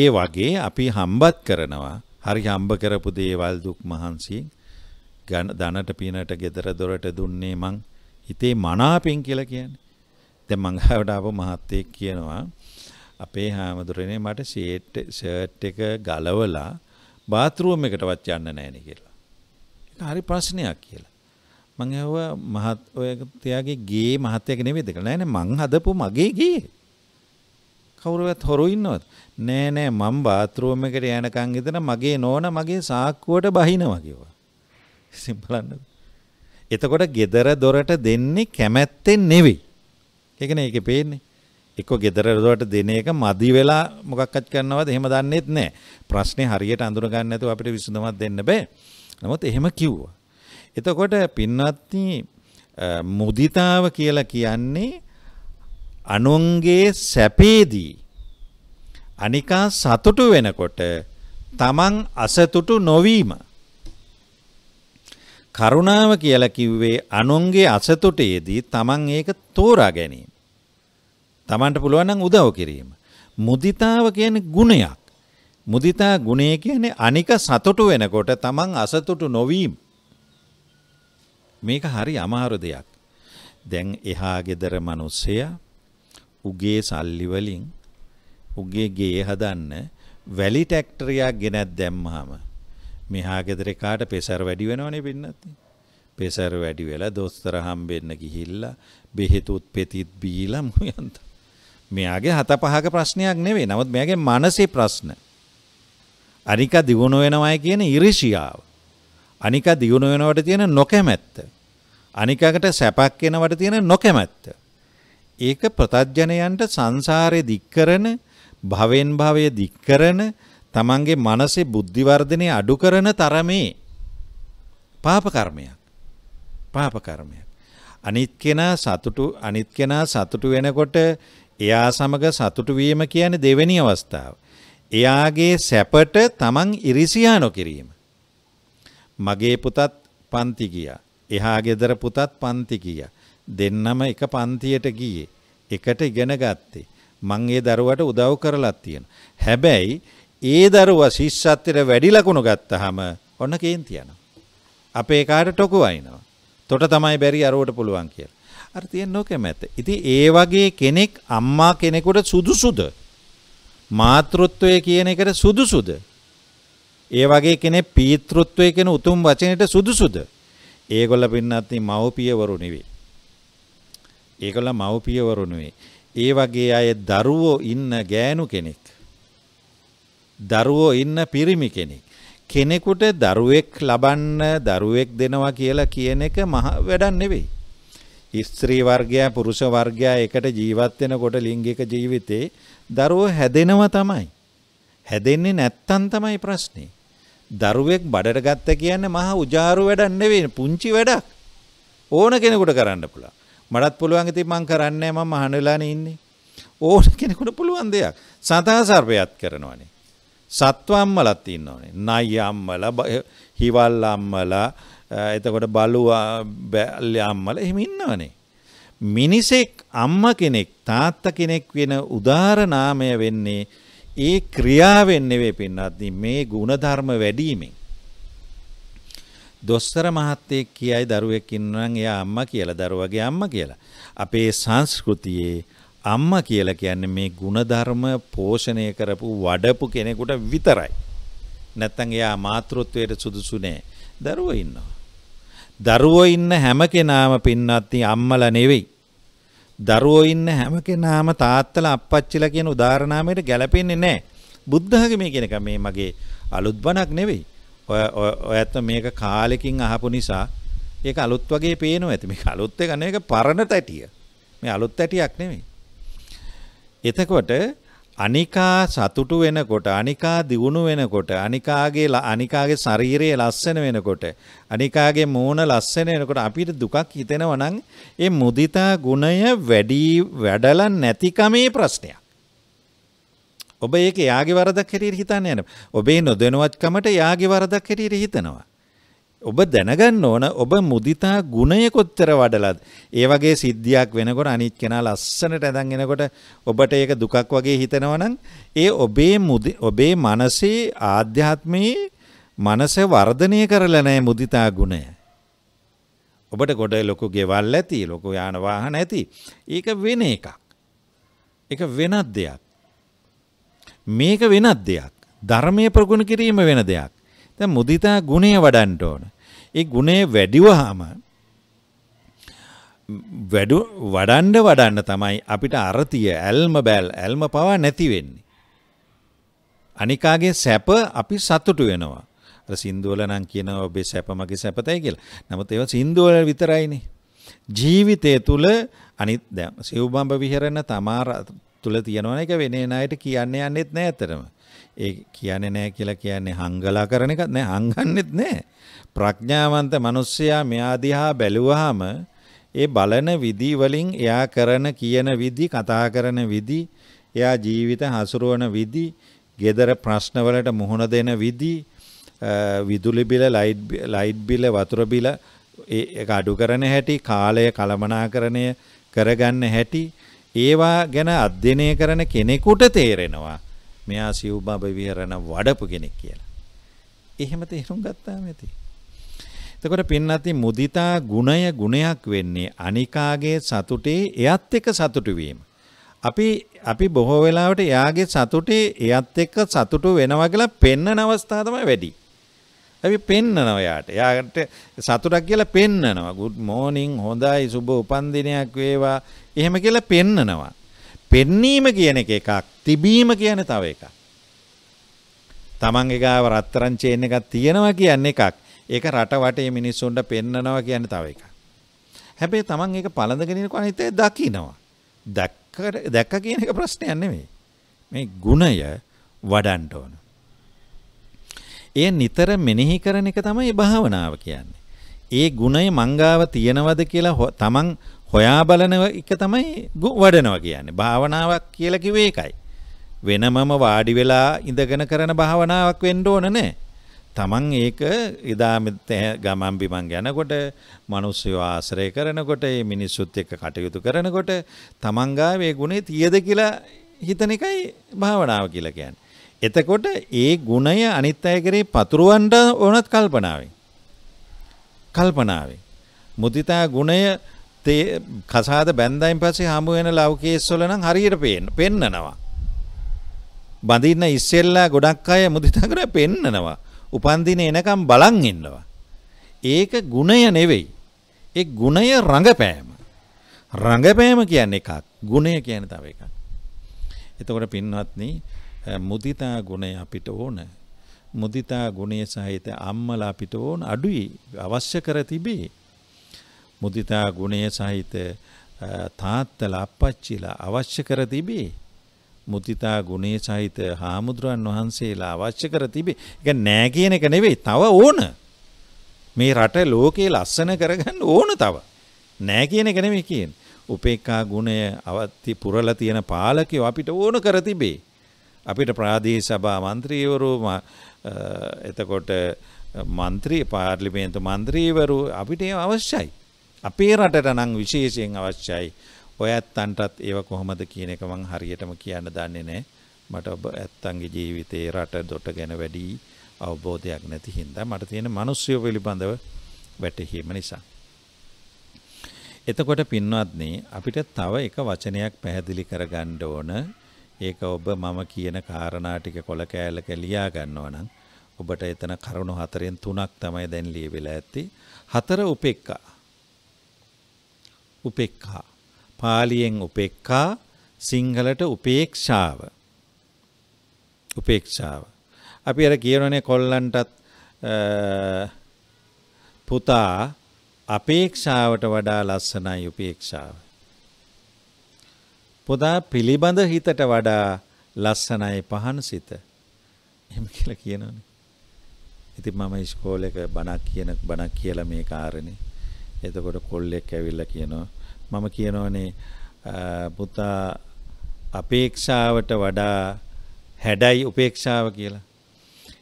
ඒ වගේ අපි හම්බත් කරනවා. හරි හම්බ කරපු දේවල් දුක් මහන්සියෙන් ධනට පිනට gedara දොරට දුන්නේ මං හිතේ මනාපෙන් කියලා කියන්නේ. දැන් මං ගාවට ආපු මහත්තයෙක් කියනවා අපේ හාමුදුරනේ මට ෂේට් ෂර්ට් එක ගලවලා බාත් รู ම් එකටවත් යන්න නැහැනේ කියලා. ඒක හරි ප්‍රශ්නයක් කියලා. මං ඇහුවා මහත් ඔය තියාගේ ගේ මහත්තයෙක් නෙවෙයිද කියලා. නෑ නෑ මං හදපු මගේ ගේ. කවුරුවත් හොරු ඉන්නවද? නෑ නෑ මම බාත් รู ම් එකට යනකම් ඉඳන මගේ නෝන මගේ සාක්කුවට බහිනවා කිව්වා. සිම්පලන්නද? එතකොට gedara දොරට දෙන්නේ කැමැත්තෙන් නෙවෙයි. ඒකනේ ඒකේ පේන්නේ. එක්ක gedara දොරට දෙන එක මදි වෙලා මොකක්වත් කරනවද එහෙම දන්නේත් නැහැ. ප්‍රශ්නේ හරියට අඳුන ගන්න නැතුව අපිට විසඳුමක් දෙන්න බෑ. නමුත් එහෙම කිව්වා. එතකොට පින්වත්නි මුදිතාව කියලා කියන්නේ අනුන්ගේ සැපේදී අනිකා සතුටු වෙනකොට තමන් අසතුටු නොවීම කරුණාව කියලා කිව්වේ අනුන්ගේ අසතුටේදී තමන් ඒක තෝරා ගැනීම. තමන්ට පුළුවන් නම් උදව් කිරීම. මුදිතාව කියන්නේ ගුණයක්. මුදිතා ගුණය කියන්නේ අනික සතුටු වෙනකොට තමන් අසතුටු නොවීම. මේක හරි අමාරු දෙයක්. දැන් එහා ගෙදර මිනිස්සයා උගේ සල්ලි වලින් උගේ ගේ හදන්න වැලි ට්‍රැක්ටරයක් ගෙනත් දැම්මහම මෙහා ගෙදරේ කාට පෙසර වැඩි වෙනවනේ පින්නත්. පෙසර වැඩි වෙලා දොස්තර හම්බෙන්න ගිහිල්ලා බෙහෙතුත් පෙතිත් බීලා මුයන්ත. මෙයාගේ හත පහක ප්‍රශ්නයක් නෙවෙයි. නමුත් මෙයාගේ මානසික ප්‍රශ්න. අනික දියුණු වෙනවයි කියන ඉරිෂියාව. අනික දියුණු වෙනවට තියෙන නොකැමැත්ත. අනිකකට සැපක් වෙනවට තියෙන නොකැමැත්ත. ඒක ප්‍රතඥයන්ට සංසාරේ දික්කරන භවෙන් භවය දික්කරන තමන්ගේ මනසේ බුද්ධිවර්ධනය අඩු කරන තරමේ පාප කර්මයක්. පාප කර්මයක්. අනිත් කෙනා සතුටු අනිත් කෙනා සතුටු වෙනකොට එයා සමග සතුටු වීම කියන්නේ දෙවෙනි අවස්ථාව. එයාගේ සැපට තමන් ඉරිසියා නොකිරීම. මගේ පුතත් පන්ති ගියා. එහා ගෙදර පුතත් පන්ති ගියා. දෙන්නම එක පන්තියට ගියේ. එකට ඉගෙන ගත්තේ. මං ඒ දරුවට උදව් කරලත් තියෙනවා. හැබැයි ඒ දරුවා ශිෂ්‍යත්වයට වැඩි ලකුණු ගත්තාම ඔන්න කේන්ති යනවා. අපේ කාට ටොකු වයින්නවා. තොට තමයි බැරි අරුවට පුළුවන් කියලා. අර තියෙන්නේ කැමැත්ත. ඉතින් ඒ වගේ කෙනෙක් අම්මා කෙනෙකුට සුදුසුද? මාතෘත්වය කියන එකට සුදුසුද? ඒ වගේ කෙනෙක් පීතෘත්වය කියන උතුම් වචනෙට සුදුසුද? ඒගොල්ල පින්නත් මව්පියවරු නෙවෙයි. ඒගොල්ල මව්පියවරු නෙවෙයි. ඒ වගේ අය දරුවෝ ඉන්න ගෑනු කෙනෙක්. දරුවෝ ඉන්න පිරිමි කෙනෙක්. කෙනෙකුට දරුවෙක් ලබන්න දරුවෙක් දෙනවා කියලා කියන එක මහ වැඩක් නෙවෙයි. ස්ත්‍රී වර්ගයා පුරුෂ වර්ගයා එකට ජීවත් වෙනකොට ලිංගික ජීවිතේ දරුවෝ හැදෙනවා තමයි. හැදෙන්නේ නැත්තම් තමයි ප්‍රශ්නේ. දරුවෙක් බඩට ගත්ත කියන්නේ මහා උජාරු වැඩක් නෙවෙයි පුංචි වැඩක්. ඕන කෙනෙකුට කරන්න පුළුවන්. මටත් පුළුවන් ඉතින් මං කරන්නේ මම මහන වෙලානේ ඉන්නේ. ඕන කෙනෙකුට පුළුවන් දෙයක්. සතා සර්පයත් කරනවනේ. සත්ව අම්මලත් ඉන්නවනේ. නයි අම්මලා, හිවල් අම්මලා, එතකොට බලු බැල්ල අම්මලා එහෙම ඉන්නවනේ. මිනිසෙක් අම්ම කෙනෙක් තාත්ත කෙනෙක් වෙන උදාර නාමය වෙන්නේ ඒ ක්‍රියාවෙන් නෙවෙයි පින්නත් මේ ಗುಣධර්ම වැඩිමෙන්. දොස්තර මහත්තයෙක් කියයි දරුවෙක් ඉන්නනම් එයා අම්මා කියලා දරුවගේ අම්මා කියලා. අපේ සංස්කෘතියේ අම්මා කියලා කියන්නේ මේ ಗುಣධර්ම පෝෂණය කරපු වඩපු කෙනෙකුට විතරයි. නැත්තම් එයා මාතෘත්වයට සුදුසු නෑ. දරුවෝ ඉන්නවා. දරුවෝ ඉන්න හැම කෙනාම පින්නත්ති අම්මලා නෙවෙයි. දරුවෝ ඉන්න හැම කෙනාම තාත්තලා අප්පච්චිලා කියන උදාහරණාමයට ගැලපෙන්නේ නෑ. බුද්ධඝමී කියන එක මේ මගේ අලුත් බණක් නෙවෙයි. ඔය ඔයත් මේක කාලෙකින් අහපු නිසා ඒක අලුත් වගේ පේනවා ඇති. මේක අලුත් එක නෙවෙයි ඒක පරණ තැටිය. මේ අලුත් තැටියක් නෙවෙයි. එතකොට අනිකා සතුටු වෙනකොට අනිකා දියුණු වෙනකොට අනිකාගේ අනිකාගේ ශරීරයේ ලස්සන වෙනකොට අනිකාගේ මූණ ලස්සන වෙනකොට අපිට දුකක් හිතෙනවා නම් ඒ මුදිතා ගුණය වැඩි වැඩලා නැතිකමේ ප්‍රශ්නයක්. ඔබ ඒක යාගේ වරදක් හැටියට හිතන්නේ නැහැ. ඔබේ නොදැනුවත්කමට යාගේ වරදක් හැටියට හිතනවා. ඔබ දැනගන්න ඕන ඔබ මුදිතා ගුණය කොච්චර වඩලද. ඒ වගේ සිද්ධියක් වෙනකොට අනිත් කෙනා ලස්සනට ඇඳන් එනකොට ඔබට ඒක දුකක් වගේ හිතෙනවනම් ඒ ඔබේ ඔබේ මනසේ ආධ්‍යාත්මයේ මනස වර්ධනය කරලා නැහැ මුදිතා ගුණය. ඔබට ගොඩ ලොකු ගෙවල් ඇති, ලොකු යාන වාහන ඇති. ඒක වෙන එකක්. ඒක වෙනත් දෙයක්. මේක වෙනත් දෙයක්. ධර්මයේ ප්‍රගුණ කිරීම වෙන දෙයක්. දැන් මුදිතා ගුණය වඩන්න ඕන. ඒ ගුණය වැඩිවහම වැඩු වඩන්ඩ වඩන්න තමයි අපිට අරතිය ඇල්ම බැල් ඇල්ම පවා නැති වෙන්නේ. අනිකාගේ සැප අපි සතුටු වෙනවා. සින්දුවල නම් කියනවා ඔබේ සැප මගේ සැපතයි කියලා. නමුත් ඒවා සින්දුවල විතරයිනේ. ජීවිතය තුල අනිත් දැන් සිව්බඹ විහරණ තමාර තුල තියෙනවන එක වෙන අයට කියන්න යන්නෙත් නෑ ඇත්තටම. ඒ කියන්නේ නැහැ කියලා කියන්නේ හංගලා කරන එකක් නෑ හංගන්නෙත් නෑ ප්‍රඥාවන්ත මිනිස්සයා මෙයා දිහා බැලුවාම ඒ බලන විදි වලින් එයා කරන කියන විදි කතා කරන විදි එයා ජීවිත හසුරවන විදි gedara ප්‍රශ්න වලට මුහුණ දෙන විදි විදුලි බිල ලයිට් ලයිට් බිල වතුර බිල ඒක අඩු කරන හැටි කාලය කළමනාකරණය කරගන්න හැටි ඒවා ගැන අධ්‍යයනය කරන කෙනෙකුට තේරෙනවා මෙයා සිව්බඹ විහරණ වඩපු කෙනෙක් කියලා. එහෙම තේරුම් ගත්තාම ඇති. එතකොට පින්නති මුදිතා ගුණය ගුණයක් වෙන්නේ අනිකාගේ සතුටේ එයත් එක්ක සතුටු වීම. අපි අපි බොහෝ වෙලාවට එයාගේ සතුටේ එයත් එක්ක සතුටු වෙනවා කියලා පෙන්වන අවස්ථාව තමයි වැඩි. අපි පෙන්නනවා යාට. යාට සතුටක් කියලා පෙන්නනවා. good morning හොඳයි සුබ උපන්දිනයක් වේවා. එහෙම කියලා පෙන්නනවා. පෙන්නීම කියන එක එකක් තිබීම කියන තව එකක්. තමන්ගේ ගාව රත්තරන් චේන් එකක් තියෙනවා කියන්නේ එකක්. ඒක රට වටේ මිනිස්සුන්ට පෙන්නනවා කියන්නේ තව එකක්. හැබැයි තමන් ඒක පළඳගෙන ඉන්නකොට අනිත් අය දකිනවා. දැක්ක දැක්ක කියන එක ප්‍රශ්නයක් නෙමෙයි. මේ ගුණය වඩන්න ඕන. ඒ නිතර මෙනෙහි කරන එක තමයි භාවනාව කියන්නේ. ඒ ගුණය මංගාව තියනවද කියලා තමන් හොයා බලනව එක තමයි වඩනවා කියන්නේ. භාවනාවක් කියලා කිව්වේ ඒකයි. වෙනමම වාඩි වෙලා ඉඳගෙන කරන භාවනාවක් වෙන්න ඕන නෑ. තමන් ඒක එදා ගමන් බිමන් යනකොට මිනිස්සුව ආශ්‍රය කරනකොට මේ මිනිස්සුත් එක්ක කටයුතු කරනකොට තමන් ගාවේ ගුණේ තියද කියලා හිතන එකයි භාවනාව කියලා කියන්නේ. එතකොට ඒ ගුණය අනිත් අය කරේ පතුරවන්න ඕනත් කල්පනාවෙන්. කල්පනාවෙන්. මුදිතා ගුණය තේ කසාද බැන්දයින් පස්සේ හමු වෙන ලව් කේස් වල නම් හරියට පේන්න පෙන්නනවා. බඳින්න ඉස්සෙල්ලා ගොඩක් අය මුදිතා කරලා පෙන්නනවා. උපන්දින එනකම් බලන් ඉන්නවා. ඒක ගුණය නෙවෙයි. ඒ ගුණය රඟපෑම. රඟපෑම කියන්නේ එකක්, ගුණය කියන්නේ තව එකක්. එතකොට පින්වත්නි, මුදිතා ගුණය අපිට ඕන. මුදිතා ගුණය සහිත අම්මලා අපිට ඕන අඩුයි අවශ්‍ය කර තිබේ. මුදිතා ගුණය සහිත තාත්තල අපච්චිලා අවශ්‍ය කර තිබේ. මුතිතා ගුණේ සහිත හාමුදුරුවන් වහන්සේලා අවශ්‍ය කර තිබේ. එක නෑ කියන එක නෙවෙයි තව ඕන. මේ රට ලෝකයේ ලස්සන කරගන්න ඕන තව. නෑ කියන එක නෙවෙයි කියන්නේ. උපේක්ඛා ගුණය අවත්ති පුරලා තියෙන පාලකයෝ අපිට ඕන කර තිබේ. අපිට ප්‍රාදේශ සභා മന്ത്രിවරු එතකොට മന്ത്രി පාර්ලිමේන්තු മന്ത്രിවරු අපිට අවශ්‍යයි. අපේ රටට නම් විශේෂයෙන් අවශ්‍යයි. ඔය ඇත්තන්ටත් ඒව කොහොමද කියන එක මං හරියටම කියන්න දන්නේ නැහැ. මට ඔබ ඇත්තන්ගේ ජීවිතේ රට දොට ගැන වැඩි අවබෝධයක් නැති හින්දා මට තියෙන මිනිස්සුය පිළිබඳව වැටහීම නිසා. එතකොට පින්වත්නි අපිට තව එක වචනයක් පැහැදිලි කරගන්න ඕන. ඒක ඔබ මම කියන කාරණා ටික කොල කෑල්ලක ලියා ගන්නවා නම් ඔබට එතන කරුණු හතරෙන් තුනක් තමයි දැන් ලියවිලා ඇත්තේ. හතර උපේක්ඛා. උපෙක්ඛා. පාලියෙන් උපෙක්ඛා සිංහලට උපේක්ෂාව. උපේක්ෂාව. අපි අර කියනනේ කොල්ලන්ටත් පුතා අපේක්ෂාවට වඩා ලස්සනයි උපේක්ෂාව. පුතා පිළිබඳ හිතට වඩා ලස්සනයි පහන් සිත. එහෙම කියලා කියනවනේ. ඉතින් මම ඉස්කෝලේක බණක් කියන බණක් කියලා මේ කාරණේ එතකොට කොල්ලෙක් ඇවිල්ලා කියනවා මම කියනෝනේ පුතා අපේක්ෂාවට වඩා හැඩයි උපේක්ෂාව කියලා.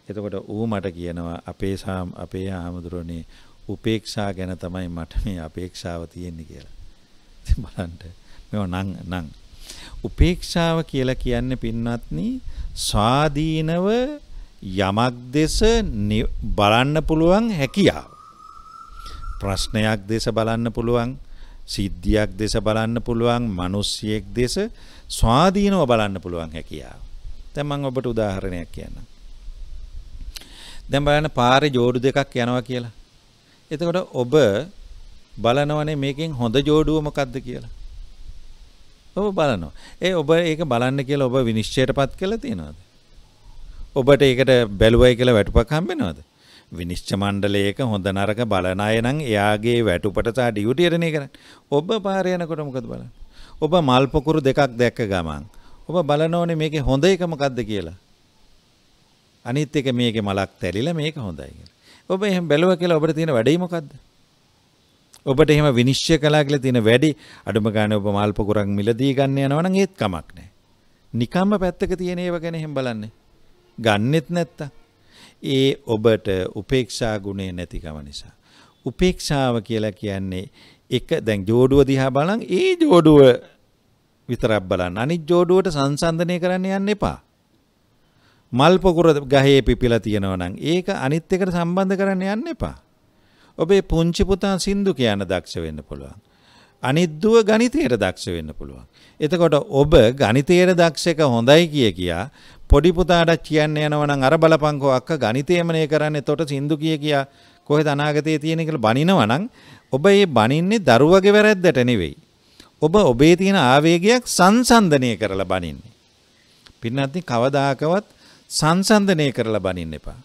එතකොට ඌ මට කියනවා අපේ සාම් අපේ ආමඳුරනේ උපේක්ෂා ගැන තමයි මට මේ අපේක්ෂාව තියෙන්නේ කියලා. ඉතින් බලන්න මේව නම් නම් උපේක්ෂාව කියලා කියන්නේ පින්වත්නි ස්වාධීනව යමක් දෙස බලන්න පුළුවන් හැකියාව. ප්‍රශ්නයක් දෙස බලන්න පුළුවන් සිද්ධියක් දෙස බලන්න පුළුවන් මිනිසියෙක් දෙස ස්වාධීනව බලන්න පුළුවන් හැකියාව. දැන් මම ඔබට උදාහරණයක් කියන්නම්. දැන් බලන්න පාරේ جوړු දෙකක් යනවා කියලා. එතකොට ඔබ බලනවනේ මේකෙන් හොඳ جوړුව මොකක්ද කියලා. ඔබ බලනවා. ඒ ඔබ ඒක බලන්න කියලා ඔබ විනිශ්චයටපත් කළා තියනවාද? ඔබට ඒකට බැලුවයි කියලා වැටුපක් හම්බ වෙනවද? විනිශ්ච මණ්ඩලයක හොඳ නරක බලන අය නම් එයාගේ වැටුපට සහ ඩියුටියටනේ කරන්නේ. ඔබ පාර යනකොට මොකද බලන්නේ? ඔබ මල් පොකුරු දෙකක් දැක්ක ගමන් ඔබ බලනෝනේ මේකේ හොඳ එක මොකද්ද කියලා. අනිත් එක මේකේ මලක් තැලිලා මේක හොඳයි කියලා. ඔබ එහෙම බැලුවා කියලා ඔබට තියෙන වැඩේ මොකද්ද? ඔබට එහෙම විනිශ්චය කළා කියලා තියෙන වැඩි අඩුම ගානේ ඔබ මල් පොකුරක් මිලදී ගන්න යනවා නම් ඒත් කමක් නැහැ. නිකම්ම පැත්තක තියෙන ඒවා ගැන එහෙම බලන්නේ. ගන්නෙත් නැත්තම් ඒ ඔබට උපේක්ෂා ගුණය නැතිකම නිසා. උපේක්ෂාව කියලා කියන්නේ එක දැන් ජෝඩුව දිහා බලන් ඒ ජෝඩුව විතරක් බලන්න. අනිත් ජෝඩුවට සංසන්දනය කරන්න යන්න එපා. මල් පොකුර ගහේ පිපිලා තියෙනවා නම් ඒක අනිත් එකට සම්බන්ධ කරන්න යන්න එපා. ඔබේ පුංචි පුතා සින්දු කියන දක්ෂ වෙන්න පුළුවන්. අනිත් දුව ගණිතයට දක්ෂ වෙන්න පුළුවන්. එතකොට ඔබ ගණිතයේ දක්ෂක හොඳයි කිය කියා පොඩි පුතාටත් කියන්න යනවා නම් අර බලපංකෝ අක්ක ගණිතයමනේ කරන්නේ එතකොට සින්දු කිය කියා කොහෙද අනාගතයේ තියෙන්නේ කියලා බනිනවා නම් ඔබ ඒ බනින්නේ දරුවගේ වැරද්දට නෙවෙයි. ඔබ ඔබේ තියෙන ආවේගයක් සංසන්දනය කරලා බනින්නේ. පින්නත්නි කවදාකවත් සංසන්දනය කරලා බනින්න එපා.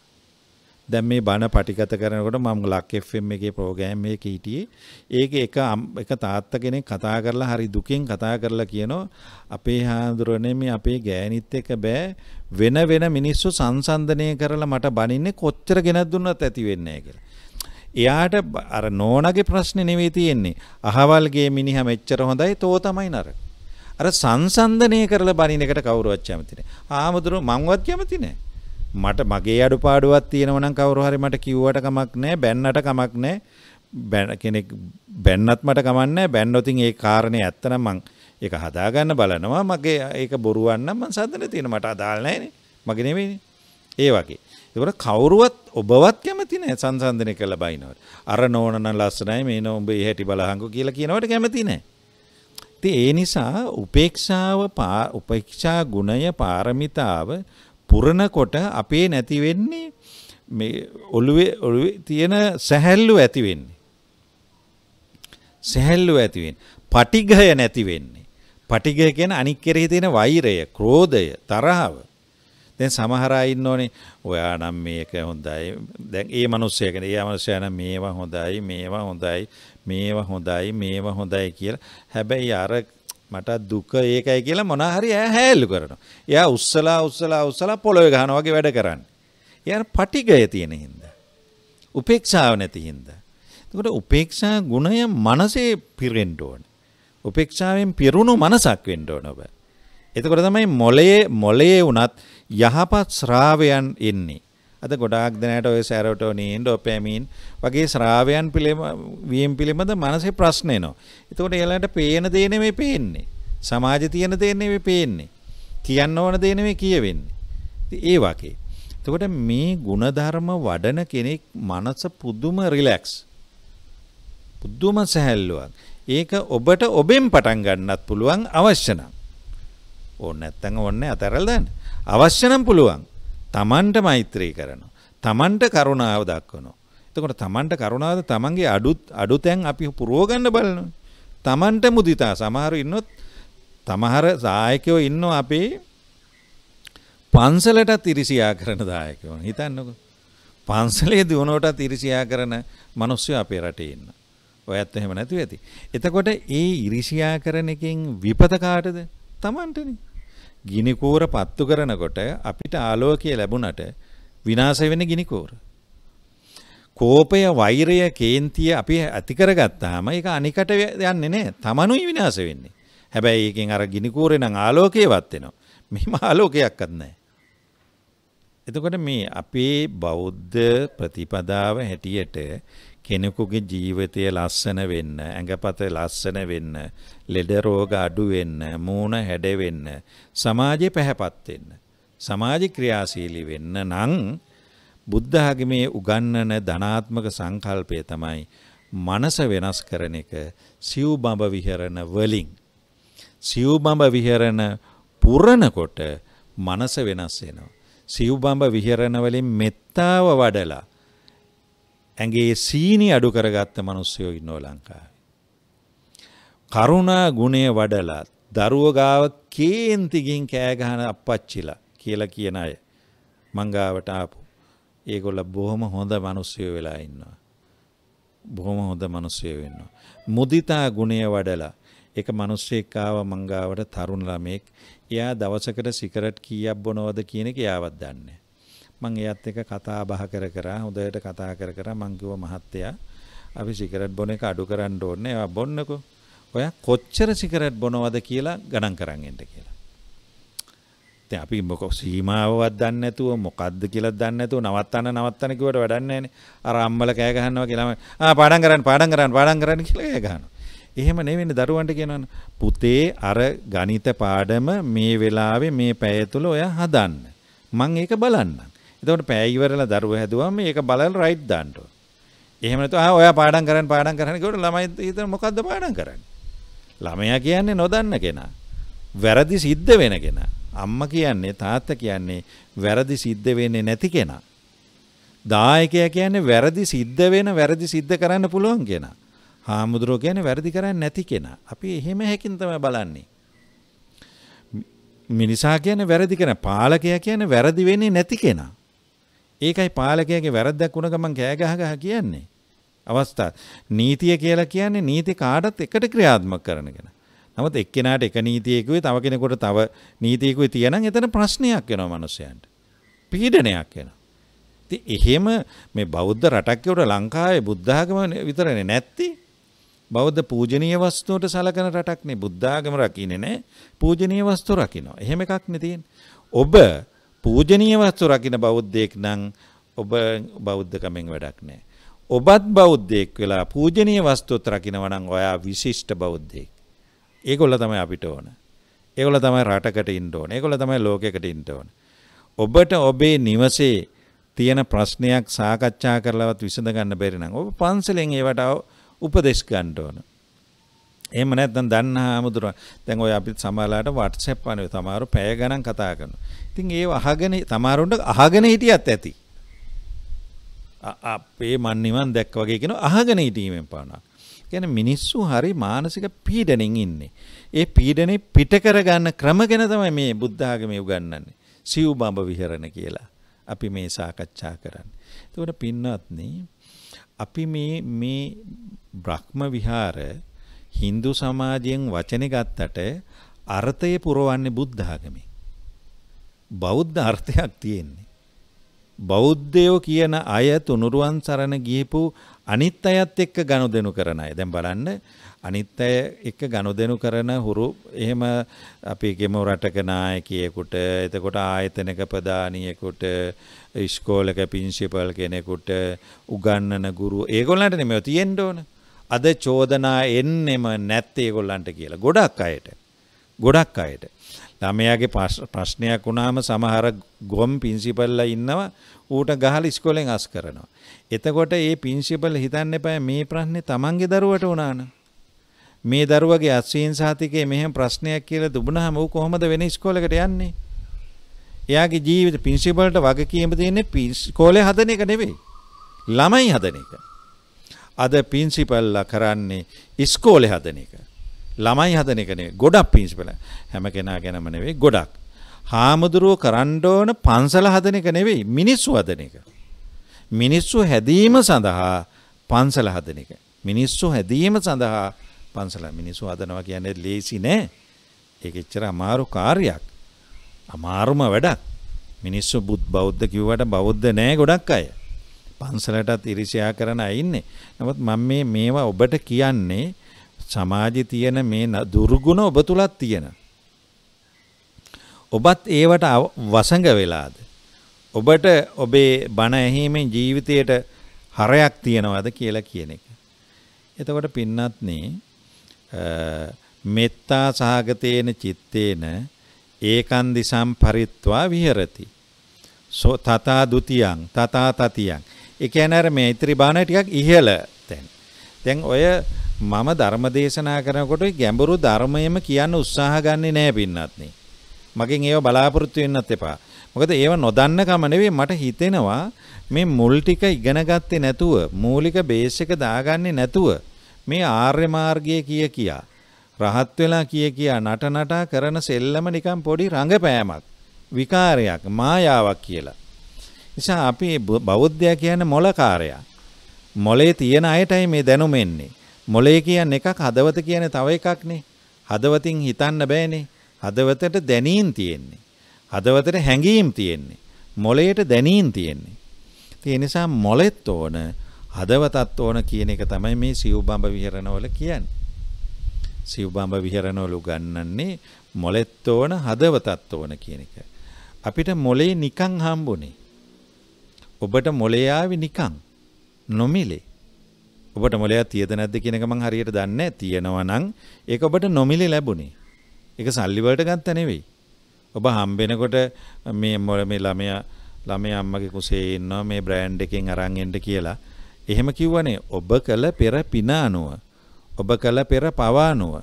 දැන් මේ බණ පටිගත කරනකොට මම ලක් FM එකේ ප්‍රෝග්‍රෑම් එකේ හිටියේ. ඒක එක එක තාත්තා කෙනෙක් කතා කරලා හරි දුකින් කතා කරලා කියනවා අපේ හාඳුරනේ මේ අපේ ගෑණිත් එක බෑ වෙන වෙන මිනිස්සු සංසන්දනය කරලා මට බනින්නේ කොච්චර ගෙනත් දුන්නත් ඇති වෙන්නේ කියලා. එයාට අර නෝනගේ ප්‍රශ්නේ නෙවෙයි තියෙන්නේ. අහවල්ගේ මිනිහා මෙච්චර හොඳයි තෝ තමයි නරක. අර සංසන්දනය කරලා බනින එකට කවුරුවත් කැමති නෑ. ආමතුරු මංවත් කැමති නෑ. මට මගේ අඩුපාඩුවක් තියෙනවා නම් කවුරු හරි මට කිව්වට කමක් නැහැ බැන්නට කමක් නැහැ බැන කෙනෙක් බැන්නත් මට කමක් නැහැ බැන්නොතින් ඒ කාරණේ ඇත්ත නම් මං ඒක හදාගන්න බලනවා මගේ ඒක බොරුවක් නම් මං සද්දනේ තියෙන මට අදාළ නැහැනේ මගේ නෙමෙයිනේ ඒ වගේ ඒකට කවුරුවත් ඔබවත් කැමති නැහැ සංසන්දනය කරලා බයිනවට අර නෝන නම් ලස්සනයි මේ නෝ උඹ හැටි බලහන්කෝ කියලා කියනවට කැමති නැහැ ඉතින් ඒ නිසා උපේක්ෂාව උපේක්ෂා ගුණය පාරමිතාව පුරනකොට අපේ නැති වෙන්නේ මේ ඔළුවේ ඔළුවේ තියෙන සැහැල්ලු ඇති වෙන්නේ. සැහැල්ලු ඇති වෙන්නේ. පටිඝය නැති වෙන්නේ. පටිඝය කියන්නේ අනික් කෙරෙහි තියෙන වෛරය, ක්‍රෝධය, තරහව. දැන් සමහර අය ඉන්නෝනේ ඔයා නම් මේක හොඳයි. දැන් ඒ මිනිස්සයා කියන්නේ ඒ මිනිස්සයා නම් මේවා හොඳයි, මේවා හොඳයි, මේවා හොඳයි, මේවා හොඳයි කියලා. හැබැයි අර මට දුක ඒකයි කියලා මොනා හරි ඈ හැල්ලු කරනවා. එයා උස්සලා උස්සලා උස්සලා පොළවේ ගහනවා වගේ වැඩ කරන්නේ. එයාට පටිගය තියෙන හින්දා. උපේක්ෂාව නැති හින්දා. එතකොට උපේක්ෂා ගුණය මනසේ පිරෙන්න ඕන. උපේක්ෂාවෙන් පිරුණු මනසක් වෙන්න ඕන ඔබ. එතකොට තමයි මොළයේ මොළයේ උනත් යහපත් ශ්‍රාවයන් එන්නේ. අද ගොඩාක් දෙනාට ඔය සැරටෝනින් ඩොපැමින් වගේ ස්‍රාවයන් පිළිම වීම පිළිබඳ මනසේ ප්‍රශ්න එනවා. එතකොට එයාලට පේන දේ නෙමෙයි පේන්නේ. සමාජයේ තියෙන දේ නෙමෙයි පේන්නේ. කියන්න ඕන දේ නෙමෙයි කියවෙන්නේ. ඒ වගේ. එතකොට මේ ಗುಣධර්ම වඩන කෙනෙක් මනස පුදුම රිලැක්ස්. පුදුම සැහැල්ලුවක්. ඒක ඔබට ඔබෙන් පටන් ගන්නත් පුළුවන් අවශ්‍ය නම්. ඕන නැත්තම් ඕන්නේ අතරල් දාන්න. අවශ්‍ය නම් පුළුවන්. තමන්ට මෛත්‍රී කරනවා. තමන්ට කරුණාව දක්වනවා. එතකොට තමන්ට කරුණාවද තමන්ගේ අඩුත් අඩුතැන් අපි පුරෝගන්න බලනවා. තමන්ට මුදිතා සමහරු ඉන්නොත් තමහර සායකයෝ ඉන්නවා අපේ පන්සලටත් ඉරිසියා කරන දායකයෝ. හිතන්නකෝ. පන්සලේ දුවනකොටත් ඉරිසියා කරන මිනිස්සු අපේ රටේ ඉන්න. ඔයත් එහෙම නැතුව ඇති. එතකොට ඒ ඉරිසියා කරන එකෙන් විපත කාටද? Tamanටනේ. ගිනි කූර පත්තු කරනකොට අපිට ආලෝකය ලැබුණට විනාශ වෙන ගිනි කූර. කෝපය, වෛරය, කේන්තිය අපි ඇති කරගත්තාම ඒක අනිකට යන්නේ නැහැ. තමනුයි විනාශ වෙන්නේ. හැබැයි එකෙන් අර ගිනි කූරේ නම් ආලෝකයවත් වෙනවා. මෙහිම ආලෝකයක්වත් නැහැ. එතකොට මේ අපේ බෞද්ධ ප්‍රතිපදාව හැටියට කෙනෙකුගේ ජීවිතය ලස්සන වෙන්න, ඇඟපත ලස්සන වෙන්න, ලෙඩ රෝග අඩු වෙන්න, මූණ හැඩ වෙන්න, සමාජේ පැහැපත් වෙන්න, සමාජ ක්‍රියාශීලී වෙන්න නම් බුද්ධ ආගමේ උගන්වන ධනාත්මක සංකල්පය තමයි මනස වෙනස් කරන එක සිව්බඹ විහරණ වලින්. සිව්බඹ විහරණ පුරනකොට මනස වෙනස් වෙනවා. සිව්බඹ විහරණ වලින් මෙත්තාව වඩලා ඇගේ සීනි අඩු කරගත්ත මිනිස්සුયો ඉන්නෝ ලංකාවේ. කරුණා ගුණය වඩලා දරුවෝ ගාව කේන්තිකින් කෑ ගහන අපච්චිලා කියලා කියන අය මං ගාවට ආපු. ඒගොල්ල බොහොම හොඳ මිනිස්සුයෝ වෙලා ඉන්නවා. බොහොම හොඳ මිනිස්සුයෝ වෙන්නවා. මුදිතා ගුණය වඩලා එක මිනිස්සෙක් ආව මං ගාවට තරුණ ළමෙක්. එයා දවසකට සිගරට් කීයක් බොනවද කියන එක එයාවත් දන්නේ නැහැ. මං එයත් එක කතා බහ කර කර හොඳට කතා කර කර මං කිව්ව මහත්තයා අපි සිගරට් බොන එක අඩු කරන්න ඕනේ. ඒවා බොන්නකෝ. ඔයා කොච්චර සිගරට් බොනවද කියලා ගණන් කරන් එන්න කියලා. දැන් අපි මොක සීමාවවත් දන්නේ නැතුව මොකද්ද කියලා දන්නේ නැතුව නවත්තන්න නවත්තන්න කිව්වට වැඩක් නැහැනේ. අර අම්මල කෑ ගහනවා කියලා ආ පාඩම් කරන්න පාඩම් කරන්න පාඩම් කරන්න කියලා කෑ ගහනවා. එහෙම නෙවෙන්නේ දරුවන්ට කියනවනේ. පුතේ අර ගණිත පාඩම මේ වෙලාවේ මේ පැය තුල ඔයා හදන්න. මං ඒක බලන්නම්. එතකොට පෑ ඉවරලා දරුවෝ හැදුවම මේක බලලා රයිට් දාන්න ඕන. එහෙම නැත්නම් ආ ඔයා පාඩම් කරන්න පාඩම් කරන්න කියනකොට ළමයි හිතන මොකද්ද පාඩම් කරන්නේ? ළමයා කියන්නේ නොදන්න කෙනා. වැරදි සිද්ධ වෙන කෙනා. අම්මා කියන්නේ තාත්තා කියන්නේ වැරදි සිද්ධ වෙන්නේ නැති කෙනා. දායකයා කියන්නේ වැරදි සිද්ධ වෙන වැරදි සිද්ධ කරන්න පුළුවන් කෙනා. හාමුදුරුවෝ කියන්නේ වැරදි කරන්නේ නැති කෙනා. අපි එහෙම හැකින් තමයි බලන්නේ. මිනිසා කියන්නේ වැරදි කරන පාලකයා කියන්නේ වැරදි වෙන්නේ නැති කෙනා. ඒකයි පාලකයාගේ වැරද්දක් වුණ ගමන් කෑ ගහ ගහ කියන්නේ. අවස්ථා නීතිය කියලා කියන්නේ නීති කාටත් එකට ක්‍රියාත්මක කරන එක. නමුත් එක්කෙනාට එක නීතියකුයි තව කෙනෙකුට තව නීතියකුයි තියෙනම් එතන ප්‍රශ්නයක් වෙනවා මිනිස්සයන්ට. පීඩනයක් වෙනවා. ඉතින් එහෙම මේ බෞද්ධ රටක් වල ලංකාවේ බුද්ධ ආගම විතරනේ නැත්තේ. බෞද්ධ පූජනීය වස්තුවට සලකන රටක් නේ බුද්ධ ආගම රකින්නේ නැහැ. පූජනීය වස්තු රකින්නවා. එහෙම එකක් නේ තියෙන්නේ. ඔබ පූජනීය වස්තු රකින්න බෞද්ධයෙක් නම් ඔබ බෞද්ධකමෙන් වැඩක් නෑ. ඔබත් බෞද්ධයෙක් වෙලා පූජනීය වස්තුත් රකින්නවා නම් ඔයා විශිෂ්ට බෞද්ධයෙක්. ඒගොල්ල තමයි අපිට ඕන. ඒගොල්ල තමයි රටකට ඉන්න ඕන. ඒගොල්ල තමයි ලෝකෙකට ඉන්න ඕන. ඔබට ඔබේ නිවසේ තියෙන ප්‍රශ්නයක් සාකච්ඡා කරලවත් විසඳ ගන්න බැරි නම් ඔබ පන්සලෙන් ඒවට උපදෙස් ගන්න ඕන. එහෙම නැත්නම් දන්න හාමුදුරුවෝ දැන් ඔය අපිත් සමහරලාට WhatsApp අනේ තමාරු පැය ගණන් කතා කරනවා. ඉතින් ඒව අහගෙන තමාරුන්ට අහගෙන හිටියත් ඇති. අපේ මන් නිවන් දැක්ක වගේ කියන අහගෙන හිටීමෙන් පානවා. කියන්නේ මිනිස්සු හරි මානසික පීඩණෙන් ඉන්නේ. ඒ පීඩනේ පිට කරගන්න ක්‍රම ගැන තමයි මේ බුද්ධ ආගමේ උගන්වන්නේ. සිව් බඹ විහරණ කියලා. අපි මේ සාකච්ඡා කරන්නේ. ඒකට පින්වත්නි අපි මේ මේ බ්‍රහ්ම විහාරය Hindu සමාජයෙන් වචනේ ගත්තට අර්ථය පුරවන්නේ බුද්ධ ආගමේ. බෞද්ධ අර්ථයක් තියෙන්නේ. බෞද්ධයෝ කියන අය තුනුරුවන් සරණ ගියපු අනිත් අයත් එක්ක ගනුදෙනු කරන අය. දැන් බලන්න අනිත් අය එක්ක ගනුදෙනු කරන හුරු එහෙම අපි ගෙමු රටක නායකයෙකුට, එතකොට ආයතනක ප්‍රධානියෙකුට, ඉස්කෝලක ප්‍රින්සිපල් කෙනෙකුට, උගන්නන ගුරු ඒගොල්ලන්ට නෙමෙයි තියෙන්න ඕනේ. අද චෝදනා එන්නෙම නැත්තේ ඒගොල්ලන්ට කියලා. ගොඩක් අයට. ගොඩක් අයට. ළමයාගේ ප්‍රශ්නයක් වුණාම සමහර ගොම් පින්සිපල්ලා ඉන්නවා ඌට ගහලා ඉස්කෝලෙන් අස් කරනවා. එතකොට ඒ පින්සිපල් හිතන්න එපා මේ ප්‍රශ්නේ Tamanගේ දරුවට වුණාන. මේ දරුවගේ අස්වීන් සහතිකයේ මෙහෙම ප්‍රශ්නයක් කියලා දුබුනහම ඌ කොහොමද වෙන ඉස්කෝලේකට යන්නේ? එයාගේ ජීවිත පින්සිපල්ට වගකීම තියෙන්නේ ඉස්කෝලේ හදන එක නෙවෙයි. ළමයි හදන එක. අද පින්සිපල්ලා කරන්නේ ඉස්කෝලේ හදන එක. ළමයි හදන එක නෙවෙයි. ගොඩක් පින්සිපල් හැම කෙනා ගැනම නෙවෙයි ගොඩක්. හාමුදුරුව කරන්න ඕන පන්සල හදන එක නෙවෙයි මිනිස්සු හදන එක. මිනිස්සු හැදීම සඳහා පන්සල හදන එක. මිනිස්සු හැදීම සඳහා පන්සල මිනිස්සු හදනවා කියන්නේ ලේසි නෑ. ඒක එච්චර අමාරු කාර්යයක්. අමාරුම වැඩක්. මිනිස්සු බුද් බෞද්ධ කිව්වට බෞද්ධ නෑ ගොඩක් අය. පන්සලටත් ඉරිසියා කරන අය ඉන්නේ. නමුත් මම මේ මේවා ඔබට කියන්නේ සමාජයේ තියෙන මේ දුර්ගුණ ඔබ තුලත් තියෙන. ඔබත් ඒවට වසඟ වෙලාද? ඔබට ඔබේ බණ ඇහිීමෙන් ජීවිතයට හරයක් තියනවාද කියලා කියන එක. එතකොට පින්නත්නේ මෙත්තා සහගතේන චිත්තේන ඒකන්දි සම්පරිත්වා විහෙරති. සෝ තථා ဒ ුතියං තථා තතියං ඒ කියන්නේ අර මේ ඉතිරි බාන ටිකක් ඉහළ තැන. දැන් ඔය මම ධර්ම දේශනා කරනකොට ගැඹුරු ධර්මයම කියන්න උත්සාහ ගන්නෙ නෑ පින්නත්නේ. මගෙන් ඒව බලාපොරොත්තු වෙන්නත් එපා. මොකද ඒව නොදන්න කම නෙවෙයි මට හිතෙනවා මේ මුල් ටික ඉගෙන ගත්තේ නැතුව මූලික බේස් එක දාගන්නේ නැතුව මේ ආර්ය මාර්ගය කිය කියා රහත් වෙලා කිය කියා නට නටා කරන සෙල්ලම නිකන් පොඩි රංගපෑමක් විකාරයක් මායාවක් කියලා නිසා අපි බෞද්ධය කියන්නේ මොලකාරයා. මොලේ තියෙන අයටයි මේ දැනුම එන්නේ. මොලේ කියන්නේ එකක් හදවත කියන්නේ තව එකක්නේ. හදවතින් හිතන්න බෑනේ. හදවතට දැනීම් තියෙන්නේ. හදවතට හැඟීම් තියෙන්නේ. මොලේට දැනීම් තියෙන්නේ. ඒ නිසා මොලෙත් ඕන හදවතත් ඕන කියන එක තමයි මේ සිව්බඹ විහරණවල කියන්නේ. සිව්බඹ විහරණවල උගන්වන්නේ මොලෙත් ඕන හදවතත් ඕන කියන එක. අපිට මොලේ නිකන් හම්බුනේ. ඔබට මොලේ ආවේ නිකන් නොමිලේ. ඔබට මොලේ තියද නැද්ද කියන එක මං හරියට දන්නේ නැහැ. තියෙනවා නම් ඒක ඔබට නොමිලේ ලැබුණේ. ඒක සල්ලි වලට ගත්ත නෙවෙයි. ඔබ හම්බෙනකොට මේ මොල මේ ළමයා ළමයා අම්මගේ කුසේ ඉන්නවා මේ බ්‍රෑන්ඩ් එකෙන් අරන් එන්න කියලා. එහෙම කිව්වනේ ඔබ කළ පෙර පින අනුව. ඔබ කළ පෙර පව අනුව.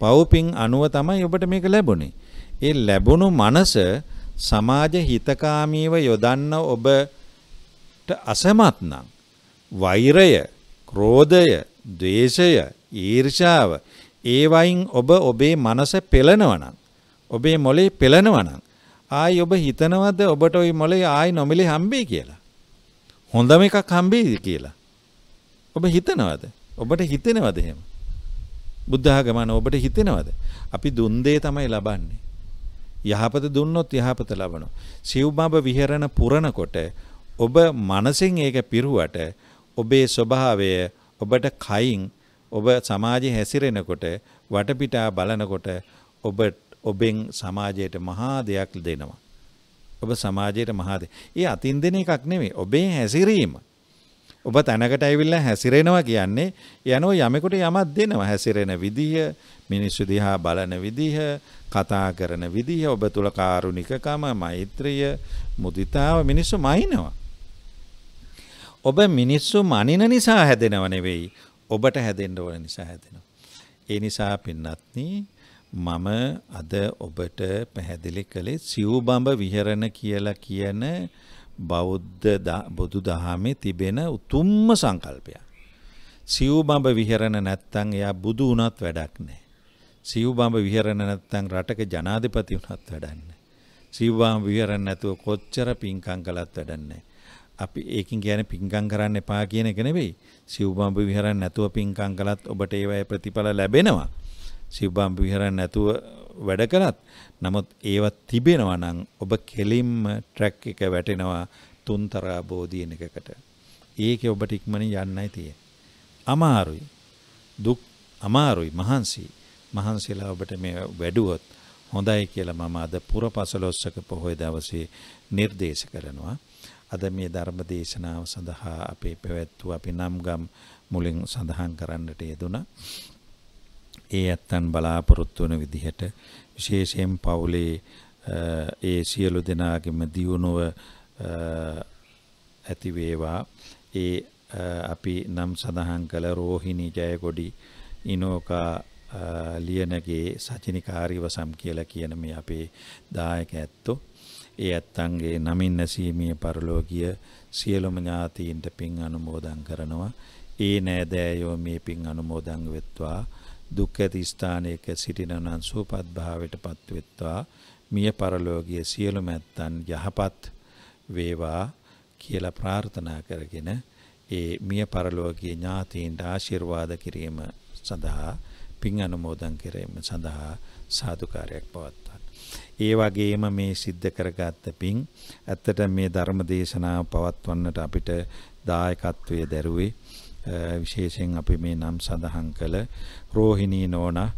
පව්පින් අනුව තමයි ඔබට මේක ලැබුණේ. ඒ ලැබුණු මනස සමාජ හිතකාමීව යොදන්න ඔබ අසමත් නම් වෛරය, ක්‍රෝධය, ද්වේෂය, ඊර්ෂාව ඒවයින් ඔබ ඔබේ මනස පෙළනවා ඔබේ මොලේ පෙළනවා ආයි ඔබ හිතනවද ඔබට ওই මොලේ ආයි නොමිලේ හම්බෙයි කියලා? හොඳම එකක් හම්බෙයිද කියලා? ඔබ හිතනවද? ඔබට හිතෙනවද එහෙම? බුද්ධ ආගමන ඔබට හිතෙනවද? අපි දුන් දේ තමයි ලබන්නේ. යහපත දුන්නොත් යහපත ලබනවා. සිව්බඹ විහෙරණ පුරනකොට ඔබ මනසින් ඒක පිරුවට ඔබේ ස්වභාවය ඔබට කයින් ඔබ සමාජයේ හැසිරෙනකොට වටපිටා බලනකොට ඔබ ඔබෙන් සමාජයට මහා දෙයක් දෙනවා. ඔබ සමාජයට මහා දෙයක්. ඒ අතින් දෙන එකක් නෙමෙයි. ඔබේ හැසිරීම. ඔබ තැනකට ඇවිල්ලා හැසිරෙනවා කියන්නේ යනෝ යමෙකුට යමක් දෙනවා හැසිරෙන විදිහ මිනිස්සු දිහා බලන විදිහ කතා කරන විදිහ ඔබ තුල කාරුණිකකම මෛත්‍රිය මුදිතාව මිනිස්සු මයින්නවා ඔබ මිනිස්සු මනින නිසා හැදෙනව නෙවෙයි ඔබට හැදෙන්න ඕන නිසා හැදෙනවා. ඒ නිසා පින්නත්නි මම අද ඔබට පැහැදිලි කළේ සිව්බඹ විහරණ කියලා කියන බෞද්ධ බුදු දහමේ තිබෙන උතුම්ම සංකල්පය. සිව්බඹ විහරණ නැත්තම් එයා බුදු වුණත් වැඩක් නැහැ. සිව්බඹ විහරණ නැත්තම් රටක ජනාධිපති වුණත් වැඩක් නැහැ. සිව්බඹ විහරණ නැතුව කොච්චර පින්කම් කළත් වැඩක් නැහැ. අපි ඒකින් කියන්නේ පිංකම් කරන්න එපා කියන එක නෙවෙයි. සිව්බම්බ විහරණ නැතුව පිංකම් කළත් ඔබට ඒවයේ ප්‍රතිඵල ලැබෙනවා. සිව්බම්බ විහරණ නැතුව වැඩ කළත් නමුත් ඒවා තිබෙනවා නම් ඔබ කෙලින්ම ට්‍රැක් එක වැටෙනවා තුන්තරා බෝධියන එකකට. ඒකේ ඔබට ඉක්මනින් යන්නයි තියෙන්නේ. අමාරුයි. දුක් අමාරුයි මහන්සි. මහන්සිලා ඔබට මේ වැඩුවොත් හොඳයි කියලා මම අද පුරපසලොස්සක පොහොය දවසේ නිර්දේශ කරනවා. අද මේ ධර්ම දේශනාව සඳහා අපේ පැවැත්වූ අපි නම්ගම් මුලින් සඳහන් කරන්නට යෙදුණා. ඒ ඇත්තන් බලාපොරොත්තු වන විදිහට විශේෂයෙන් පවුලේ ඒ සියලු දෙනාගෙම දියුණුව ඇති වේවා. ඒ අපි නම් සඳහන් කළ රෝහිණී ජයකොඩි ඉනෝකා ලියනගේ සචනිකාරීවසම් කියලා කියන මේ අපේ දායක ඇත්තෝ ඒ ඇත්තන්ගේ නමින් නැසීමේ පරලෝකීය සියලුම ඥාතීන්ට පින් අනුමෝදන් කරනවා. ඒ නෑදෑයෝ මේ පින් අනුමෝදන් වෙත්වා. දුක් ඇති ස්ථානයක සිටින නම් සුවපත් භාවයටපත් වෙත්වා. මිය පරලෝකීය සියලුම ඇත්තන් යහපත් වේවා කියලා ප්‍රාර්ථනා කරගෙන ඒ මිය පරලෝකීය ඥාතීන්ට ආශිර්වාද කිරීම සඳහා පින් අනුමෝදන් කිරීම සඳහා සාදුකාරයක් පවත්වා ඒ වගේම මේ සිද්ධ කරගත්ත පින් ඇත්තට මේ ධර්ම දේශනාව පවත්වන්නට අපිට දායකත්වයේ දැරුවේ විශේෂයෙන් අපි මේ නම් සඳහන් කළ රෝහිණී නෝනා